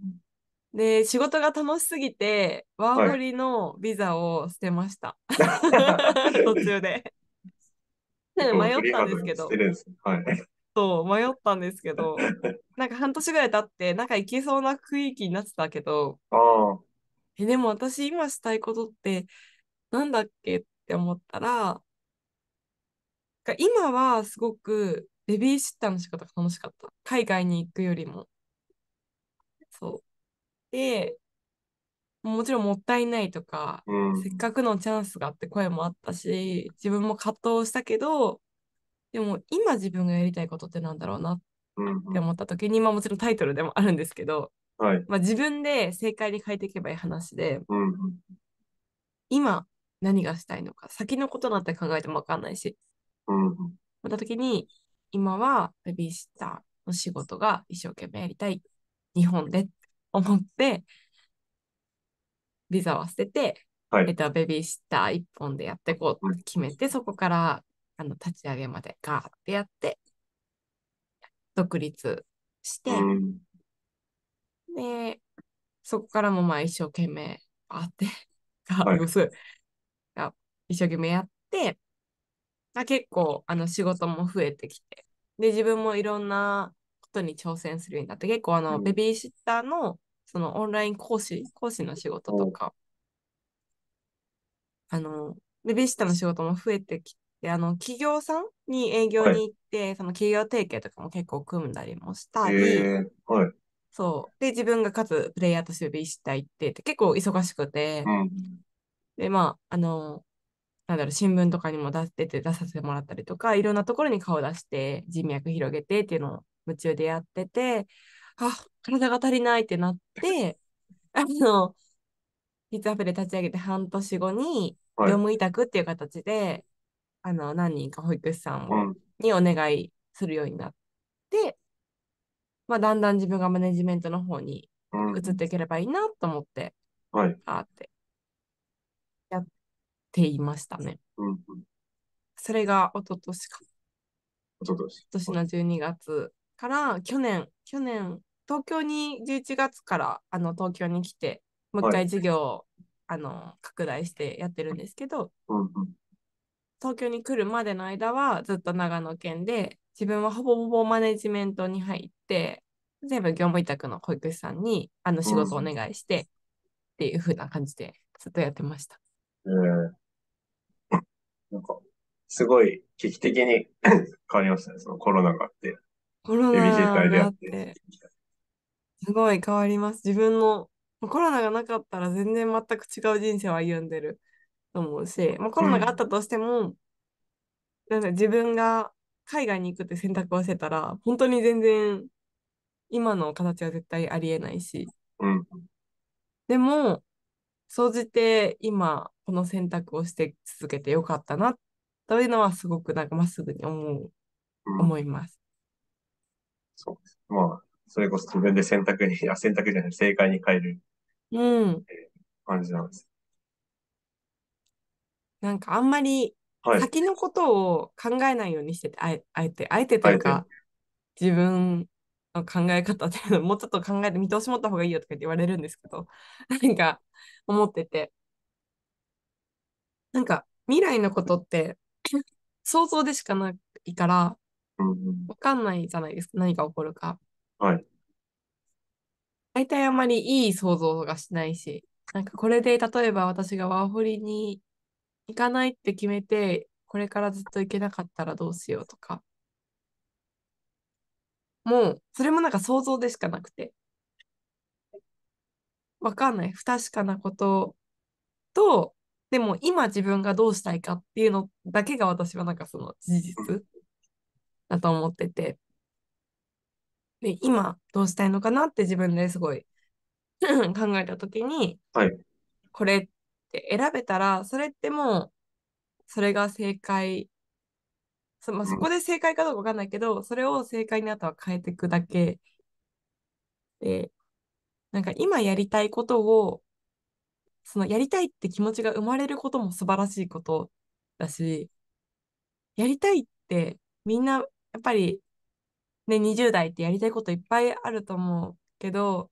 で、仕事が楽しすぎて、ワーホリのビザを捨てました。はい、途中で。迷ったんですけど。そう迷ったんですけど、なんか半年ぐらい経って、なんか行けそうな雰囲気になってたけど、えでも私今したいことってなんだっけって思ったら、今はすごくベビーシッターの仕方が楽しかった。海外に行くよりも。そう。で、もちろんもったいないとか、うん、せっかくのチャンスがあって声もあったし、自分も葛藤したけど、でも今自分がやりたいことってなんだろうなって思った時に、まあもちろんタイトルでもあるんですけど、はい、まあ、自分で正解に変えていけばいい話で、うん、今何がしたいのか、先のことなんて考えても分かんないし、思った時に、今はベビーシッターの仕事が一生懸命やりたい。日本で思って、ビザは捨てて、はい、えっと、ベビーシッター1本でやっていこうって決めて、そこからあの立ち上げまでガーってやって、独立して、で、そこからもまあ一生懸命あって、ガーが一生懸命やって、あ、結構あの仕事も増えてきてで自分もいろんなことに挑戦するようになって結構あの、うん、ベビーシッターのそのオンライン講師講師の仕事とか、あのベビーシッターの仕事も増えてきてあの企業さんに営業に行って、はい、その企業提携とかも結構組んだりもしたり、えーはい、そうで自分がかつプレイヤーとしてベビーシッター行ってて結構忙しくて、うん、でまああのなんだろう、新聞とかにも出て出させてもらったりとか、いろんなところに顔出して、人脈広げてっていうのを夢中でやってて、あ、体が足りないってなって、あの、ヒッツアップで立ち上げて半年後に、業務委託っていう形で、はい、あの、何人か保育士さんにお願いするようになって、まあ、だんだん自分がマネジメントの方に移っていければいいなと思って、はい、あってていましたね。うんうん、それが一昨年か。一昨年。の12月から去年、去年、東京に11月からあの東京に来て、もう一回授業を、はい、あの拡大してやってるんですけど、うんうん、東京に来るまでの間はずっと長野県で、自分はほぼほぼマネジメントに入って、全部業務委託の保育士さんにあの仕事をお願いして、っていう風な感じでずっとやってました。えーなんか、すごい危機的に 変わりましたね、そのコロナがあって。コロナがあって。すごい変わります。自分の、コロナがなかったら全然全く違う人生を歩んでると思うし、まあ、コロナがあったとしても、うん、なんか自分が海外に行くって選択をしてたら、本当に全然今の形は絶対ありえないし。うん、でも、総じて今この選択をして続けてよかったなというのはすごくなんかまっすぐに思う、うん、思います。そうです。まあ、それこそ自分で選択に、あ、選択じゃない、正解に変える、うん、感じなんです。なんかあんまり先のことを考えないようにしてて、はい、あえて、あえてというか、自分の考え方っていうの もうちょっと考えて見通し持った方がいいよとか言われるんですけど、なんか思ってて、なんか未来のことって 想像でしかないから、わかんないじゃないですか、何が起こるか。はい。大体あまりいい想像がしないし、なんかこれで例えば私がワーホリに行かないって決めて、これからずっと行けなかったらどうしようとか、もう、それもなんか想像でしかなくて。わかんない。不確かなことと、でも今自分がどうしたいかっていうのだけが私はなんかその事実だと思ってて。で、今どうしたいのかなって自分ですごい 考えた時に、はい、これって選べたら、それってもう、それが正解そ,、まあ、そこで正解かどうか分かんないけど、それを正解にあとは変えていくだけで、なんか今やりたいことを、そのやりたいって気持ちが生まれることも素晴らしいことだし、やりたいってみんなやっぱりね、20代ってやりたいこといっぱいあると思うけど、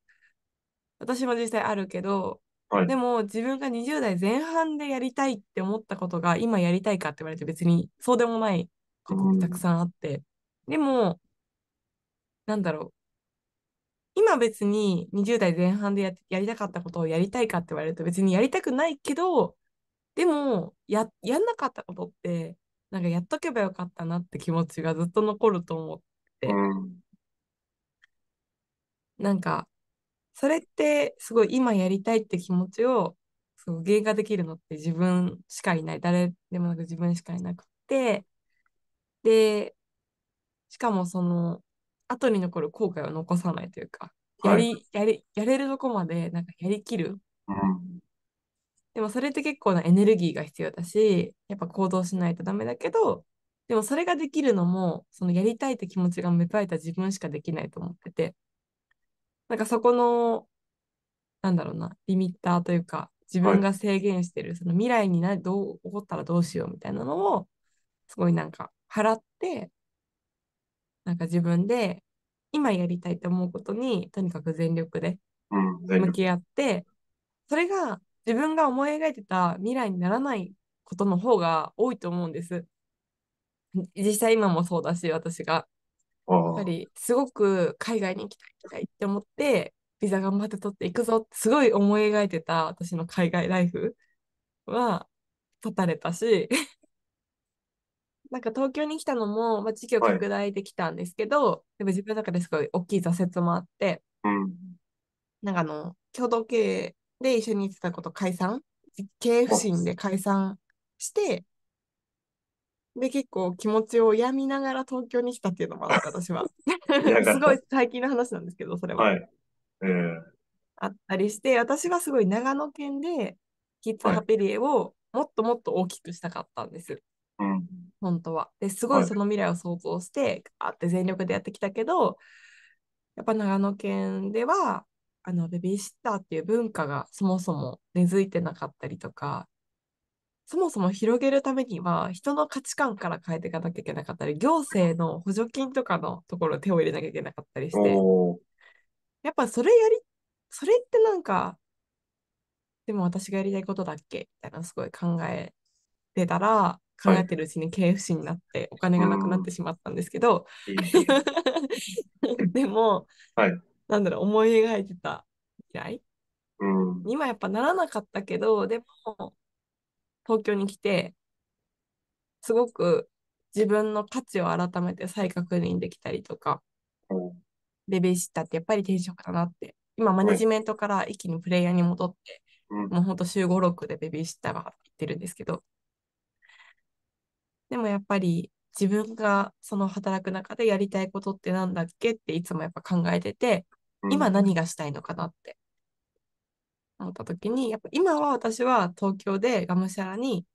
私も実際あるけど、はい、でも自分が20代前半でやりたいって思ったことが今やりたいかって言われて別にそうでもないたくさんあって。でも、なんだろう。今別に20代前半でややりたかったことをやりたいかって言われると別にやりたくないけど、でもや、やんなかったことって、なんかやっとけばよかったなって気持ちがずっと残ると思って。なんか、それってすごい今やりたいって気持ちをそう芸ができるのって自分しかいない。誰でもなく自分しかいなくて、で、しかもその、後に残る後悔を残さないというか、やり、はい、やり、やれるとこまで、なんかやりきる。うん、でもそれって結構なエネルギーが必要だし、やっぱ行動しないとダメだけど、でもそれができるのも、そのやりたいって気持ちが芽生えた自分しかできないと思ってて、なんかそこの、なんだろうな、リミッターというか、自分が制限してる、はい、その未来になどう起こったらどうしようみたいなのを、すごいなんか払って、なんか自分で今やりたいと思うことにとにかく全力で向き合って、それが自分が思い描いてた未来にならないことの方が多いと思うんです。実際今もそうだし、私が。やっぱりすごく海外に行きたいとか言って思って、ビザ頑張って取っていくぞってすごい思い描いてた私の海外ライフは断たれたしなんか東京に来たのも、まあ、域を拡大できたんですけど、はい、でも自分の中ですごい大きい挫折もあって、うん、なんかあの、共同経営で一緒に行ってたこと解散、経営不振で解散して、で、結構気持ちを病みながら東京に来たっていうのもあった私は。すごい最近の話なんですけど、それは。はいえー、あったりして、私はすごい長野県でキッズハペリエをもっともっと大きくしたかったんです。はい、うん本当は。ですごいその未来を想像して、あって全力でやってきたけどやっぱ長野県ではあのベビーシッターっていう文化がそもそも根付いてなかったりとかそもそも広げるためには人の価値観から変えていかなきゃいけなかったり行政の補助金とかのところ手を入れなきゃいけなかったりしてやっぱそれやりそれってなんかでも私がやりたいことだっけみたいなすごい考えてたら考えてるうちに経営不振になってお金がなくなってしまったんですけど、でも、はい、なんだろう思い描いてた未来、うん、今やっぱならなかったけどでも東京に来てすごく自分の価値を改めて再確認できたりとか、うん、ベビーシッターってやっぱり転職だなって今マネジメントから一気にプレイヤーに戻って、はい、もうほんと週56でベビーシッターが行ってるんですけど、でもやっぱり自分がその働く中でやりたいことってなんだっけっていつもやっぱ考えてて、今何がしたいのかなって思った時に、やっぱ今は私は東京でがむしゃらに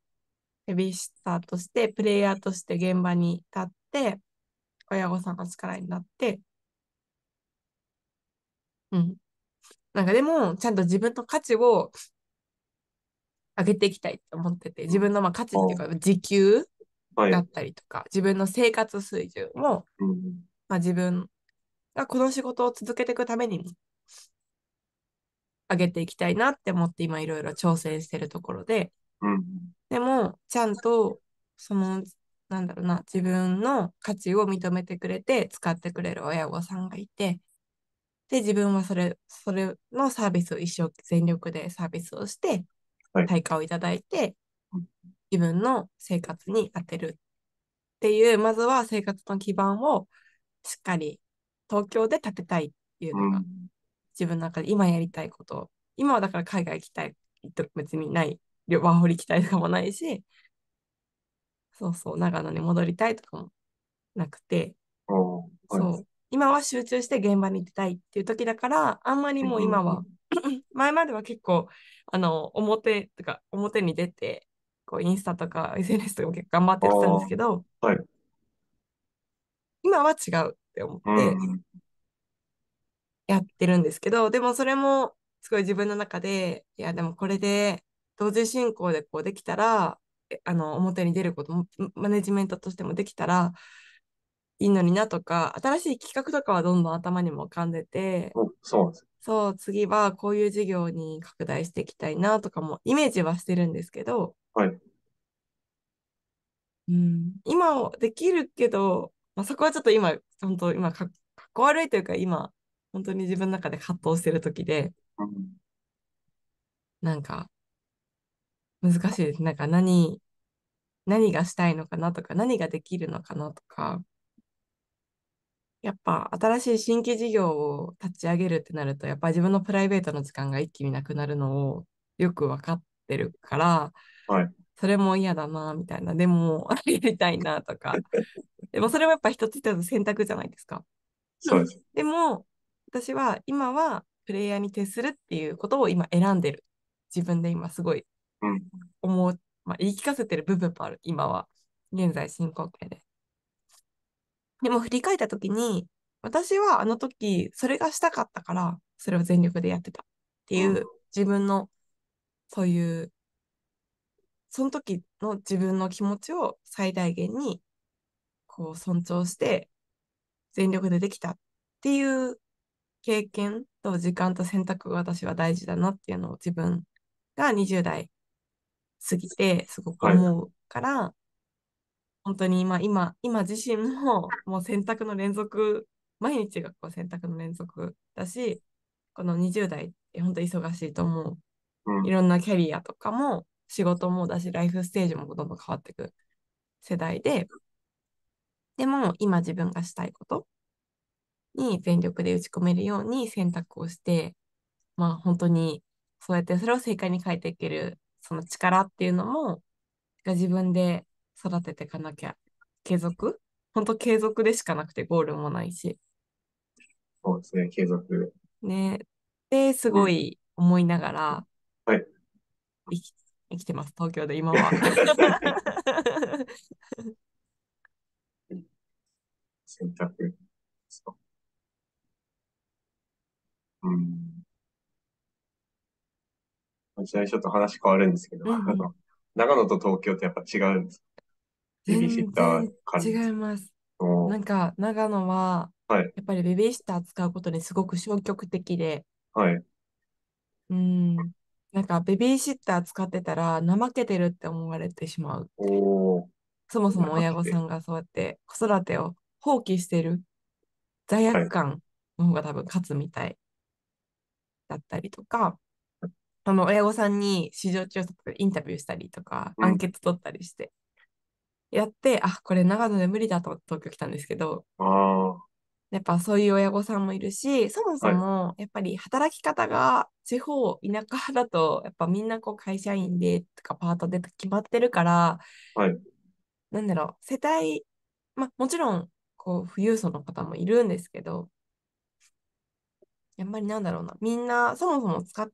ヘビーシッターとして、プレイヤーとして現場に立って、親御さんの力になって、うん。なんかでも、ちゃんと自分の価値を上げていきたいって思ってて、自分のまあ価値っていうか、時給だったりとか、はい、自分の生活水準も、うん、まあ、自分がこの仕事を続けていくためにも上げていきたいなって思って今いろいろ挑戦してるところで、うん、でもちゃんとそのなんだろうな自分の価値を認めてくれて使ってくれる親御さんがいてで自分はそれそれのサービスを一生全力でサービスをして対価をいただいて、自分の生活に当てるっていう、まずは生活の基盤をしっかり東京で立てたいっていうのが、自分の中で今やりたいこと、今はだから海外行きたい、別にない、ワーホリ行きたいとかもないし、そうそう、長野に戻りたいとかもなくて、そう、今は集中して現場に行きたいっていう時だから、あんまりもう今は、前までは結構、あの、表とか、表に出て、構インスタとか SNS とかも結構頑張ってやってたんですけど、はい、今は違うって思ってやってるんですけど、うん、でもそれもすごい自分の中で、いや、でもこれで同時進行でこうできたら、あの表に出ることもマネジメントとしてもできたらいいのになとか新しい企画とかはどんどん頭にも浮かんでてそう次はこういう事業に拡大していきたいなとかもイメージはしてるんですけどはい。うん、今できるけど、まあ、そこはちょっと今、本当今か、っこ悪いというか、今、本当に自分の中で葛藤してる時で、うん。なんか、難しいです。なんか何、何がしたいのかなとか、何ができるのかなとか、やっぱ新しい新規事業を立ち上げるってなると、やっぱ自分のプライベートの時間が一気になくなるのをよく分かってるから、はい、それも嫌だな、みたいな。でも、やりたいな、とか。でも、それもやっぱ一つ一つ選択じゃないですか。そうです。でも、私は今はプレイヤーに徹するっていうことを今選んでる。自分で今すごい思う、うん、まあ、言い聞かせてる部分もある、今は。現在進行形で。でも振り返った時に、私はあの時、それがしたかったから、それを全力でやってたっていう、自分の、そういうその時の自分の気持ちを最大限にこう尊重して全力でできたっていう経験と時間と選択が私は大事だなっていうのを自分が20代過ぎてすごく思うから、はい、本当に今今今自身ももう選択の連続毎日がこう選択の連続だしこの20代って本当忙しいと思う、うん、いろんなキャリアとかも仕事もだし、ライフステージもどんどん変わっていく世代で、でも今自分がしたいことに全力で打ち込めるように選択をして、まあ本当にそうやってそれを正解に変えていける、その力っていうのも、自分で育てていかなきゃ、継続本当継続でしかなくてゴールもないし。そうですね、継続。ね。で、すごい思いながら、はい。生き生きてます、東京で今は。選択。う。うん。ちなみにちょっと話変わるんですけど、うん、長野と東京ってやっぱ違うんですベビーシッター違います。なんか、長野は、はい、やっぱりベビーシッター使うことにすごく消極的で、はい。うん、なんかベビーシッター使ってたら怠けてるって思われてしまう。そもそも親御さんがそうやって子育てを放棄してる罪悪感の方が多分勝つみたいだったりとか、はい、あの親御さんに市場調査とかインタビューしたりとか、アンケート取ったりして、やって、あ、これ長野で無理だと東京来たんですけど、やっぱそういう親御さんもいるし、そもそもやっぱり働き方が地方、田舎だと、やっぱみんなこう会社員でとかパートでと決まってるから、はい、なんだろう、世帯、まあもちろんこう富裕層の方もいるんですけど、やっぱりなんだろうな、みんな、そもそも使っ、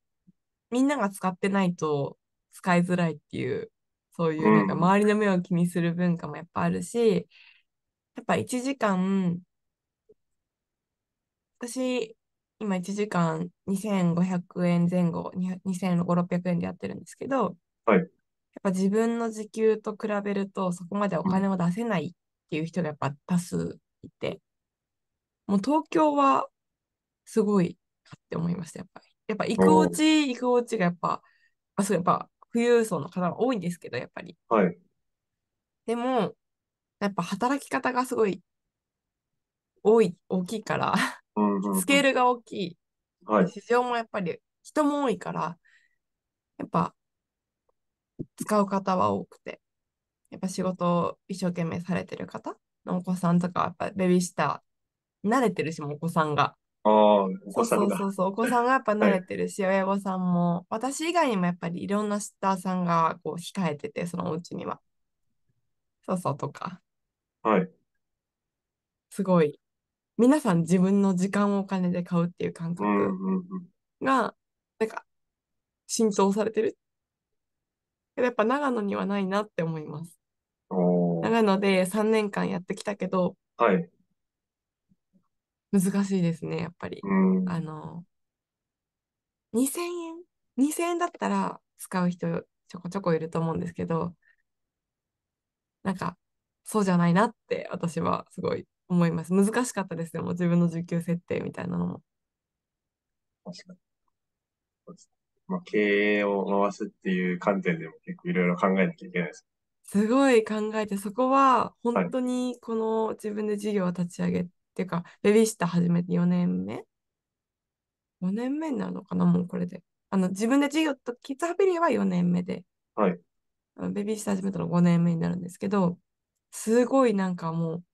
みんなが使ってないと使いづらいっていう、そういうなんか周りの目を気にする文化もやっぱあるし、やっぱ1時間私、今1時間2500円前後、2500、600円でやってるんですけど、はい。やっぱ自分の時給と比べると、そこまでお金を出せないっていう人がやっぱ多数いて、もう東京はすごいかって思いました、やっぱり。やっぱ行くおうち、行くおうちがやっぱ、あ、そう、やっぱ富裕層の方が多いんですけど、やっぱり。はい。でも、やっぱ働き方がすごい多い、大きいからスケールが大きい。はい、市場もやっぱり人も多いから、やっぱ使う方は多くて、やっぱ仕事を一生懸命されてる方のお子さんとかやっぱベビーシター慣れてるしもお子さんが。あお子さんがそうそうそうお子さんがやっぱ慣れてるし、はい、親御さんも私以外にもやっぱりいろんなシッターさんがこう控えててそのうちにはそうそうとかはいすごい皆さん自分の時間をお金で買うっていう感覚が、なんか、浸透されてる。やっぱ長野にはないなって思います。長野で3年間やってきたけど、はい、難しいですね、やっぱり。あの、2000円 ?2000 円だったら使う人ちょこちょこいると思うんですけど、なんか、そうじゃないなって私はすごい思います。難しかったですよ、も自分の受給設定みたいなのも。確かに。まあ、経営を回すっていう観点でも結構いろいろ考えなきゃいけないです。すごい考えて、そこは本当にこの自分で事業を立ち上げ、はい、っていうか、ベビーシッター始めて4年目 ?4 年目になるのかな、もうこれで。あの自分で事業とキッズハビリは4年目で、はい、ベビーシッター始めたの5年目になるんですけど、すごいなんかもう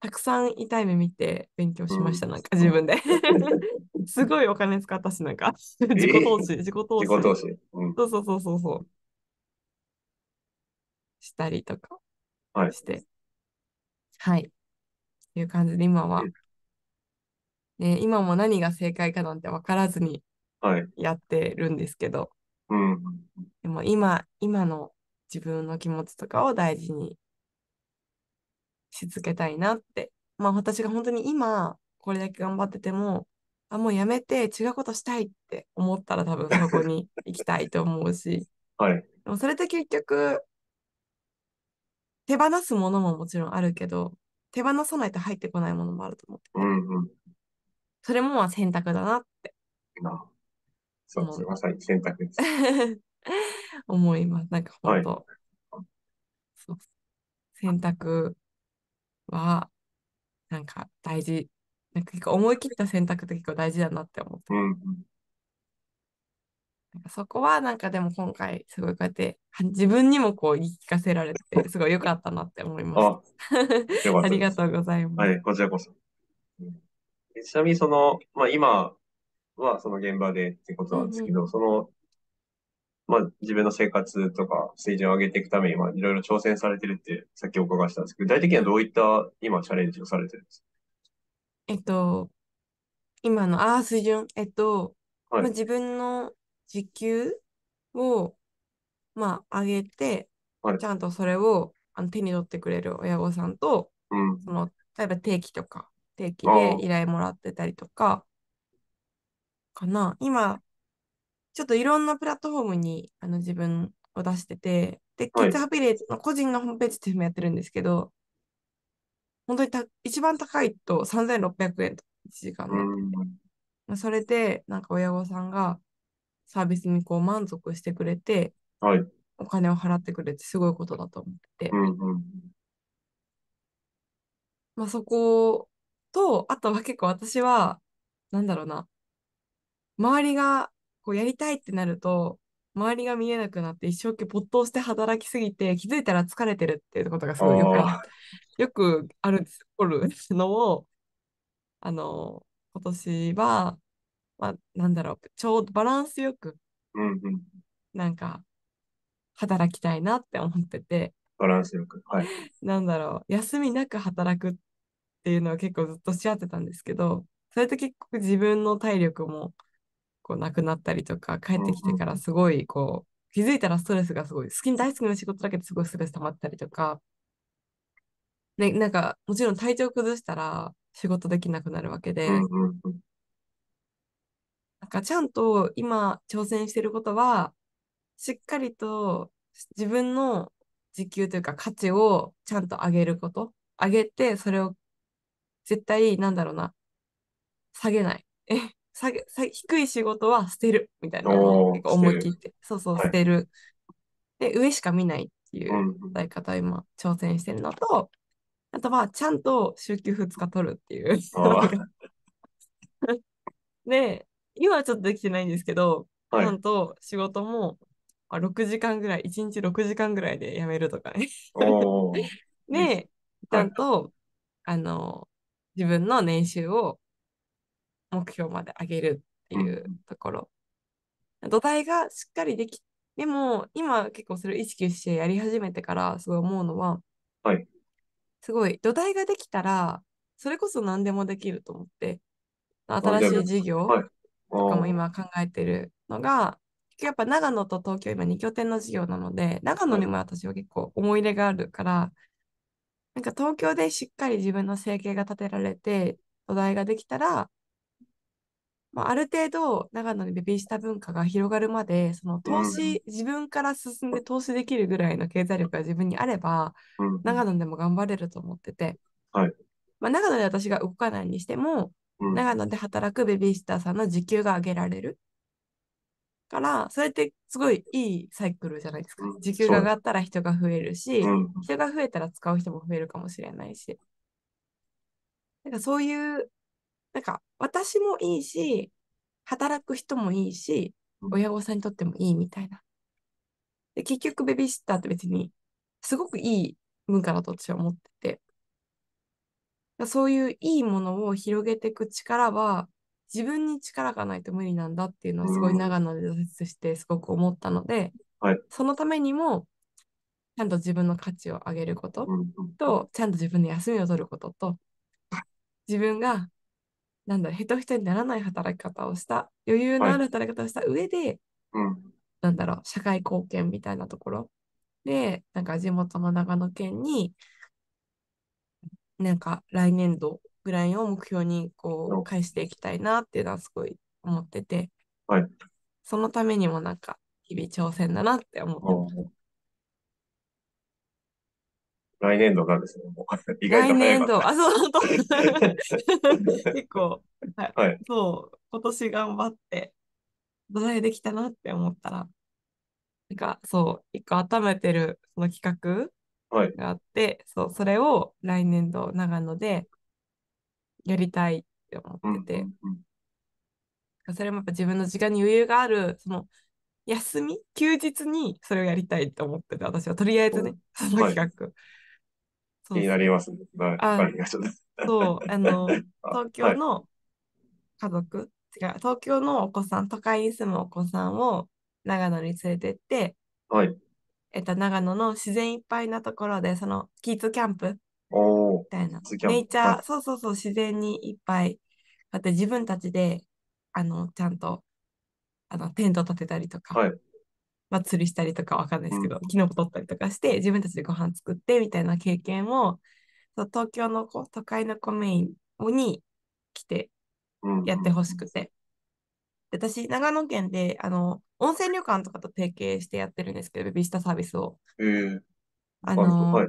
たくさん痛い目見て勉強しました、うん、なんか自分で。すごいお金使ったし、なんか、自己投資、自己投資。自己投資。うん、そうそうそうそうしたりとかして。はい。はい、いう感じで、今は、ね、今も何が正解かなんて分からずにやってるんですけど、はい、うん、でも今、今の自分の気持ちとかを大事にし続けたいなって。まあ私が本当に今、これだけ頑張ってても、あ、もうやめて違うことしたいって思ったら多分そこに行きたいと思うし。はい。でもそれって結局、手放すものももちろんあるけど、手放さないと入ってこないものもあると思って、うんうん。それも選択だなって。なそうです、うまさに選択です。思います。なんか本当、はい、そう選択は、なんか大事。なんか結構思い切った選択って結構大事だなって思って。うんなんかそこはなんかでも今回すごいこうやって自分にもこう言い聞かせられて すごい良かったなって思いまし た。ありがとうございます。はい、こちらこそ。ちなみにその、まあ今はその現場でってことなんですけど、うんうん、そのまあ、自分の生活とか水準を上げていくために、まあ、いろいろ挑戦されてるって、さっきお伺いしたんですけど、具体的にはどういった今、チャレンジをされてるんですかえっと、今の、ああ、水準、えっと、はい、まあ、自分の時給を、まあ、上げて、はい、ちゃんとそれをあの手に取ってくれる親御さんと、うん、その例えば定期とか、定期で依頼もらってたりとか、かな。今、ちょっといろんなプラットフォームにあの自分を出してて、で、キッズハピレージの個人のホームページっていうのもやってるんですけど、本当にた一番高いと3600円と1時間で。それで、なんか親御さんがサービスにこう満足してくれて、はい、お金を払ってくれてすごいことだと思ってて。うんうん、まあそこと、あとは結構私は、なんだろうな、周りがこうやりたいってなると、周りが見えなくなって一生懸命没頭して働きすぎて気づいたら疲れてるっていうことがすごいよくあ よくあるのをあの今年は、まあ、なんだろうちょうどバランスよく、うんうん、なんか働きたいなって思っててバランスよく、はい、なんだろう休みなく働くっていうのは結構ずっとし合ってたんですけどそれと結構自分の体力もこうなくなったりとか帰ってきてからすごいこう気づいたらストレスがすごい好き大好きな仕事だけですごいストレス溜まったりとか、ね、なんかもちろん体調崩したら仕事できなくなるわけで、なんかちゃんと今挑戦してることはしっかりと自分の時給というか価値をちゃんと上げること上げてそれを絶対なんだろうな下げない下げ下低い仕事は捨てるみたいな結構思い切ってそうそう捨てる、はい、で上しか見ないっていう伝え方を今挑戦してるのと、あとはちゃんと週休2日取るっていう で今はちょっとできてないんですけど、はい、ちゃんと仕事も6時間ぐらい1日6時間ぐらいでやめるとかね でちゃんと、はい、あの自分の年収を目標まで上げるっていうところ。土台がしっかりでき、でも今結構それを意識してやり始めてからすごい思うのは、はい、すごい土台ができたら、それこそ何でもできると思って、新しい事業とかも今考えてるのが、やっぱ長野と東京今2拠点の事業なので、長野にも私は結構思い入れがあるから、なんか東京でしっかり自分の生計が立てられて、土台ができたら、まあ、ある程度長野にベビーシッター文化が広がるまでその投資、自分から進んで投資できるぐらいの経済力が自分にあれば、長野でも頑張れると思ってて、はいまあ、長野で私が動かないにしても、長野で働くベビーシッターさんの時給が上げられるからそれってすごいいいサイクルじゃないですか時給が上がったら人が増えるし、人が増えたら使う人も増えるかもしれないしなんかそういうなんか私もいいし、働く人もいいし、親御さんにとってもいいみたいな。で結局ベビーシッターって別にすごくいい文化だと私は思ってて。そういういいものを広げていく力は自分に力がないと無理なんだっていうのはすごい長野で挫折してすごく思ったので、はい、そのためにもちゃんと自分の価値を上げることと、ちゃんと自分の休みを取ることと、自分がなんだヘトヘトにならない働き方をした余裕のある働き方をした上で、はい、なんだろう社会貢献みたいなところでなんか地元の長野県になんか来年度ぐらいを目標にこう返していきたいなっていうのはすごい思ってて、はい、そのためにもなんか日々挑戦だなって思ってます。来年度がですね、意外と来年度、あ、そう、本当 結構、はい、はい、そう、今年頑張って、土台できたなって思ったら、なんか、そう、一個温めてる、その企画があって、はい、そう、それを来年度、長野でやりたいって思ってて、うんうんうん、それもやっぱ自分の時間に余裕がある、その、休み休日にそれをやりたいと思ってて、私はとりあえずね、その企画。はい気になりますね。はい、あそう、あの、東京の家族、はい、違う、東京のお子さん、都会に住むお子さんを長野に連れてって、はい。えっと、長野の自然いっぱいなところで、その、キーズキャンプみたいな、ネイチャー、そうそうそう、自然にいっぱい、だって自分たちで、あの、ちゃんと、あの、テント立てたりとか、はい、まあ、釣りしたりとかわかんないですけど、キノコ取ったりとかして、自分たちでご飯作ってみたいな経験を、東京の子、都会の子メインに来てやってほしくて。私、長野県で、あの、温泉旅館とかと提携してやってるんですけど、ベビースタサービスを。えー、あの、はい、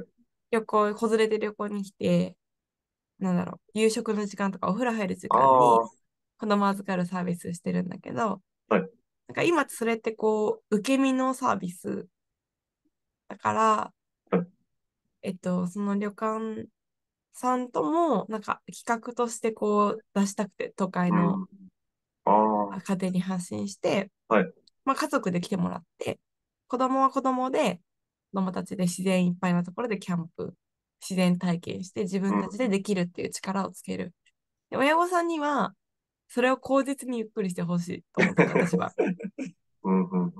旅行、子連れて旅行に来て、なんだろう、夕食の時間とかお風呂入る時間に子供預かるサービスしてるんだけど、なんか今それってこう、受け身のサービスだから、えっと、その旅館さんとも、なんか企画としてこう出したくて、都会の家庭に発信して、まあ、家族で来てもらって、子供は子供で、子供たちで自然いっぱいなところでキャンプ、自然体験して自分たちでできるっていう力をつける。で親御さんには、それを口実にゆっくりしてほしいと思って私は。うんうんうん、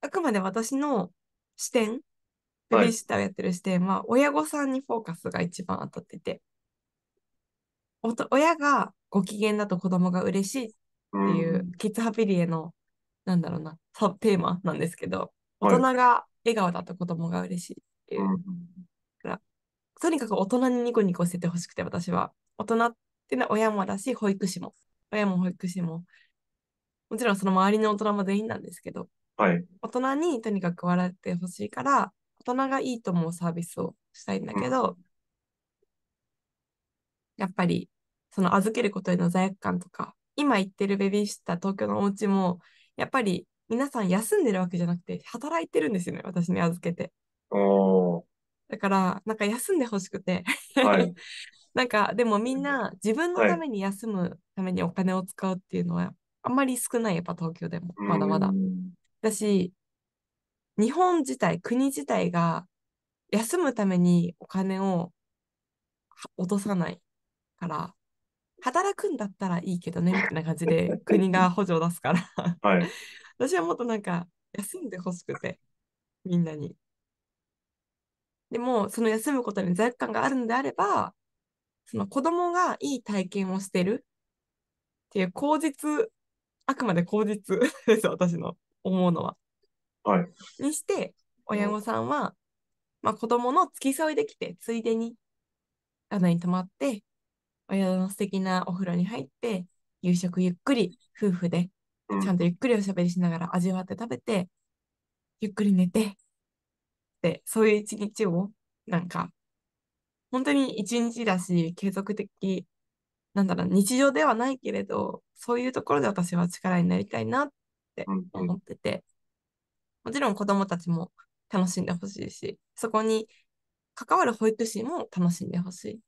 あくまで私の視点、ベビーシッターをやってる視点は、親御さんにフォーカスが一番当たってて、おと親がご機嫌だと子供が嬉しいっていう、うん、キッズハピリエの、なんだろうな、テーマなんですけど、大人が笑顔だと子供が嬉しいっていう。とにかく大人にニコニコしててほしくて、私は。大人っていうのは親もだし、保育士も。親も保育士も、もちろんその周りの大人も全員なんですけど、はい、大人にとにかく笑ってほしいから、大人がいいと思うサービスをしたいんだけど、うん、やっぱりその預けることへの罪悪感とか、今行ってるベビーシッター東京のお家も、やっぱり皆さん休んでるわけじゃなくて、働いてるんですよね、私に預けて。だから、なんか休んでほしくてはい、なんかでもみんな自分のために休むためにお金を使うっていうのはあんまり少ないやっぱ東京でもまだまだ。だし日本自体国自体が休むためにお金を落とさないから働くんだったらいいけどねみたいな感じで国が補助を出すから はい、私はもっとなんか休んでほしくてみんなに。でもその休むことに罪悪感があるのであればその子供がいい体験をしてるっていう口実、あくまで口実 です、私の思うのは。はい。にして、親御さんは、まあ子供の付き添いできて、ついでに、宿に泊まって、親の素敵なお風呂に入って、夕食ゆっくり、夫婦で、ちゃんとゆっくりおしゃべりしながら味わって食べて、ゆっくり寝て、で、そういう一日を、なんか、本当に一日だし、継続的、なんだろう、日常ではないけれど、そういうところで私は力になりたいなって思ってて、もちろん子供たちも楽しんでほしいし、そこに関わる保育士も楽しんでほしい。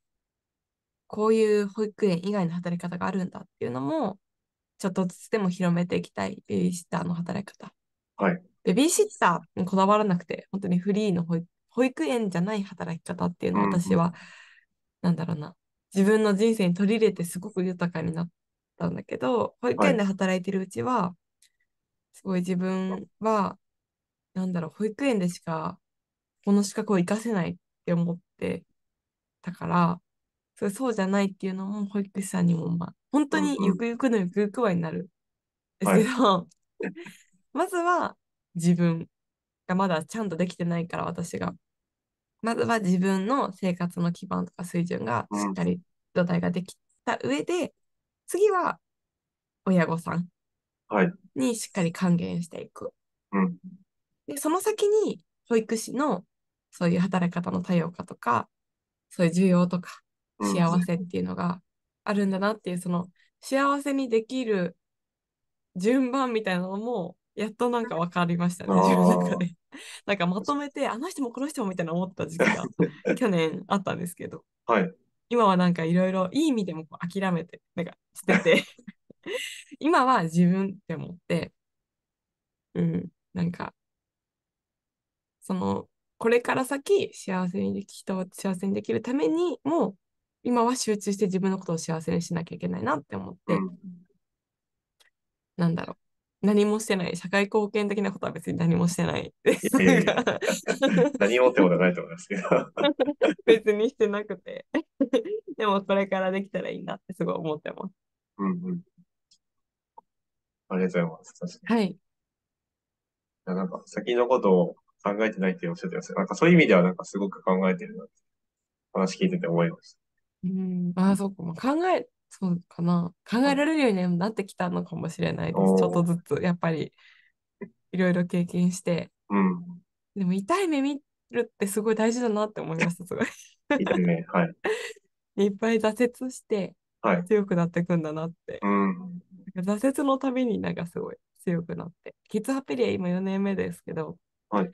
こういう保育園以外の働き方があるんだっていうのも、ちょっとずつでも広めていきたい、ベビーシッターの働き方。はい。ベビーシッターにこだわらなくて、本当にフリーの保育保育園じゃない働き方っていうのを私は、何、うん、だろうな自分の人生に取り入れてすごく豊かになったんだけど保育園で働いてるうちは、はい、すごい自分は何だろう保育園でしかこの資格を生かせないって思ってたからそれそうじゃないっていうのも保育士さんにもまあ本当にゆくゆくのゆくゆくはになるんですけど、はい、まずは自分がまだちゃんとできてないから私がまずは自分の生活の基盤とか水準がしっかり土台ができた上で、次は親御さんにしっかり還元していく。はい、でその先に保育士のそういう働き方の多様化とか、そういう需要とか、幸せっていうのがあるんだなっていう、その幸せにできる順番みたいなのも、やっとなんか分かりましたね、自分の中で。なんかまとめて、あの人もこの人もみたいな思った時期が 去年あったんですけど、はい、今はなんかいろいろいい意味でもこう諦めて、なんか捨てて、今は自分って思って、うん、なんか、その、これから先幸せにでき人を幸せにできるためにも今は集中して自分のことを幸せにしなきゃいけないなって思って、うん、なんだろう何もしてない、社会貢献的なことは別に何もしてないです。何もってことはないと思いますけど。別にしてなくて。でもこれからできたらいいなってすごい思ってます。うんうん。ありがとうございます。確かに。はい。なんか先のことを考えてないっておっしゃってますなんかそういう意味ではなんかすごく考えてるなって話聞いてて思いました。うん、ああ、そうか。考え、そうかな考えられるようになってきたのかもしれないです、ちょっとずつやっぱりいろいろ経験して、うん、でも痛い目見るってすごい大事だなって思いましたすごいい、目、はい、いっぱい挫折して、強くなっていくんだなって、うん、挫折のたびになんかすごい強くなってキッズハピリア今4年目ですけど、はい、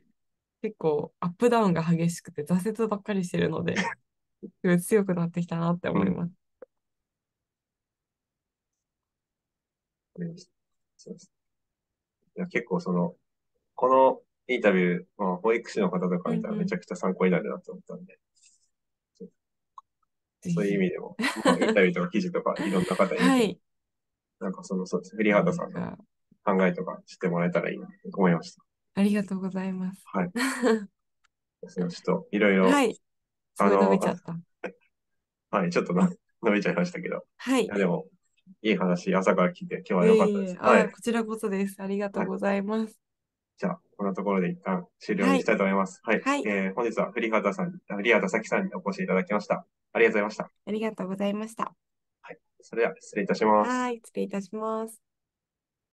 結構アップダウンが激しくて挫折ばっかりしてるので 強くなってきたなって思います、うんそうです。いや、結構その、このインタビュー、まあ、保育士の方とか見たらめちゃくちゃ参考になるなと思ったんで、うんうん、そういう意味でも、インタビューとか記事とかいろんな方に、はい、なんかその、そうです。栗畑さんの考えとかしてもらえたらいいなと思いました。ありがとうございます。はい。ちょっと、いろいろ。はい。あの、伸びちゃった。はい、ちょっと伸びちゃいましたけど。はい。いでも、いい話、朝から聞いて、今日は良かったです。えー、はい、こちらこそです。ありがとうございます。じゃあ、このところで一旦終了にしたいと思います。はい。はい、えー、本日はり畑さん、栗畑咲さんにお越しいただきました。ありがとうございました。ありがとうございました。はい。それでは、失礼いたします。はい、失礼いたします。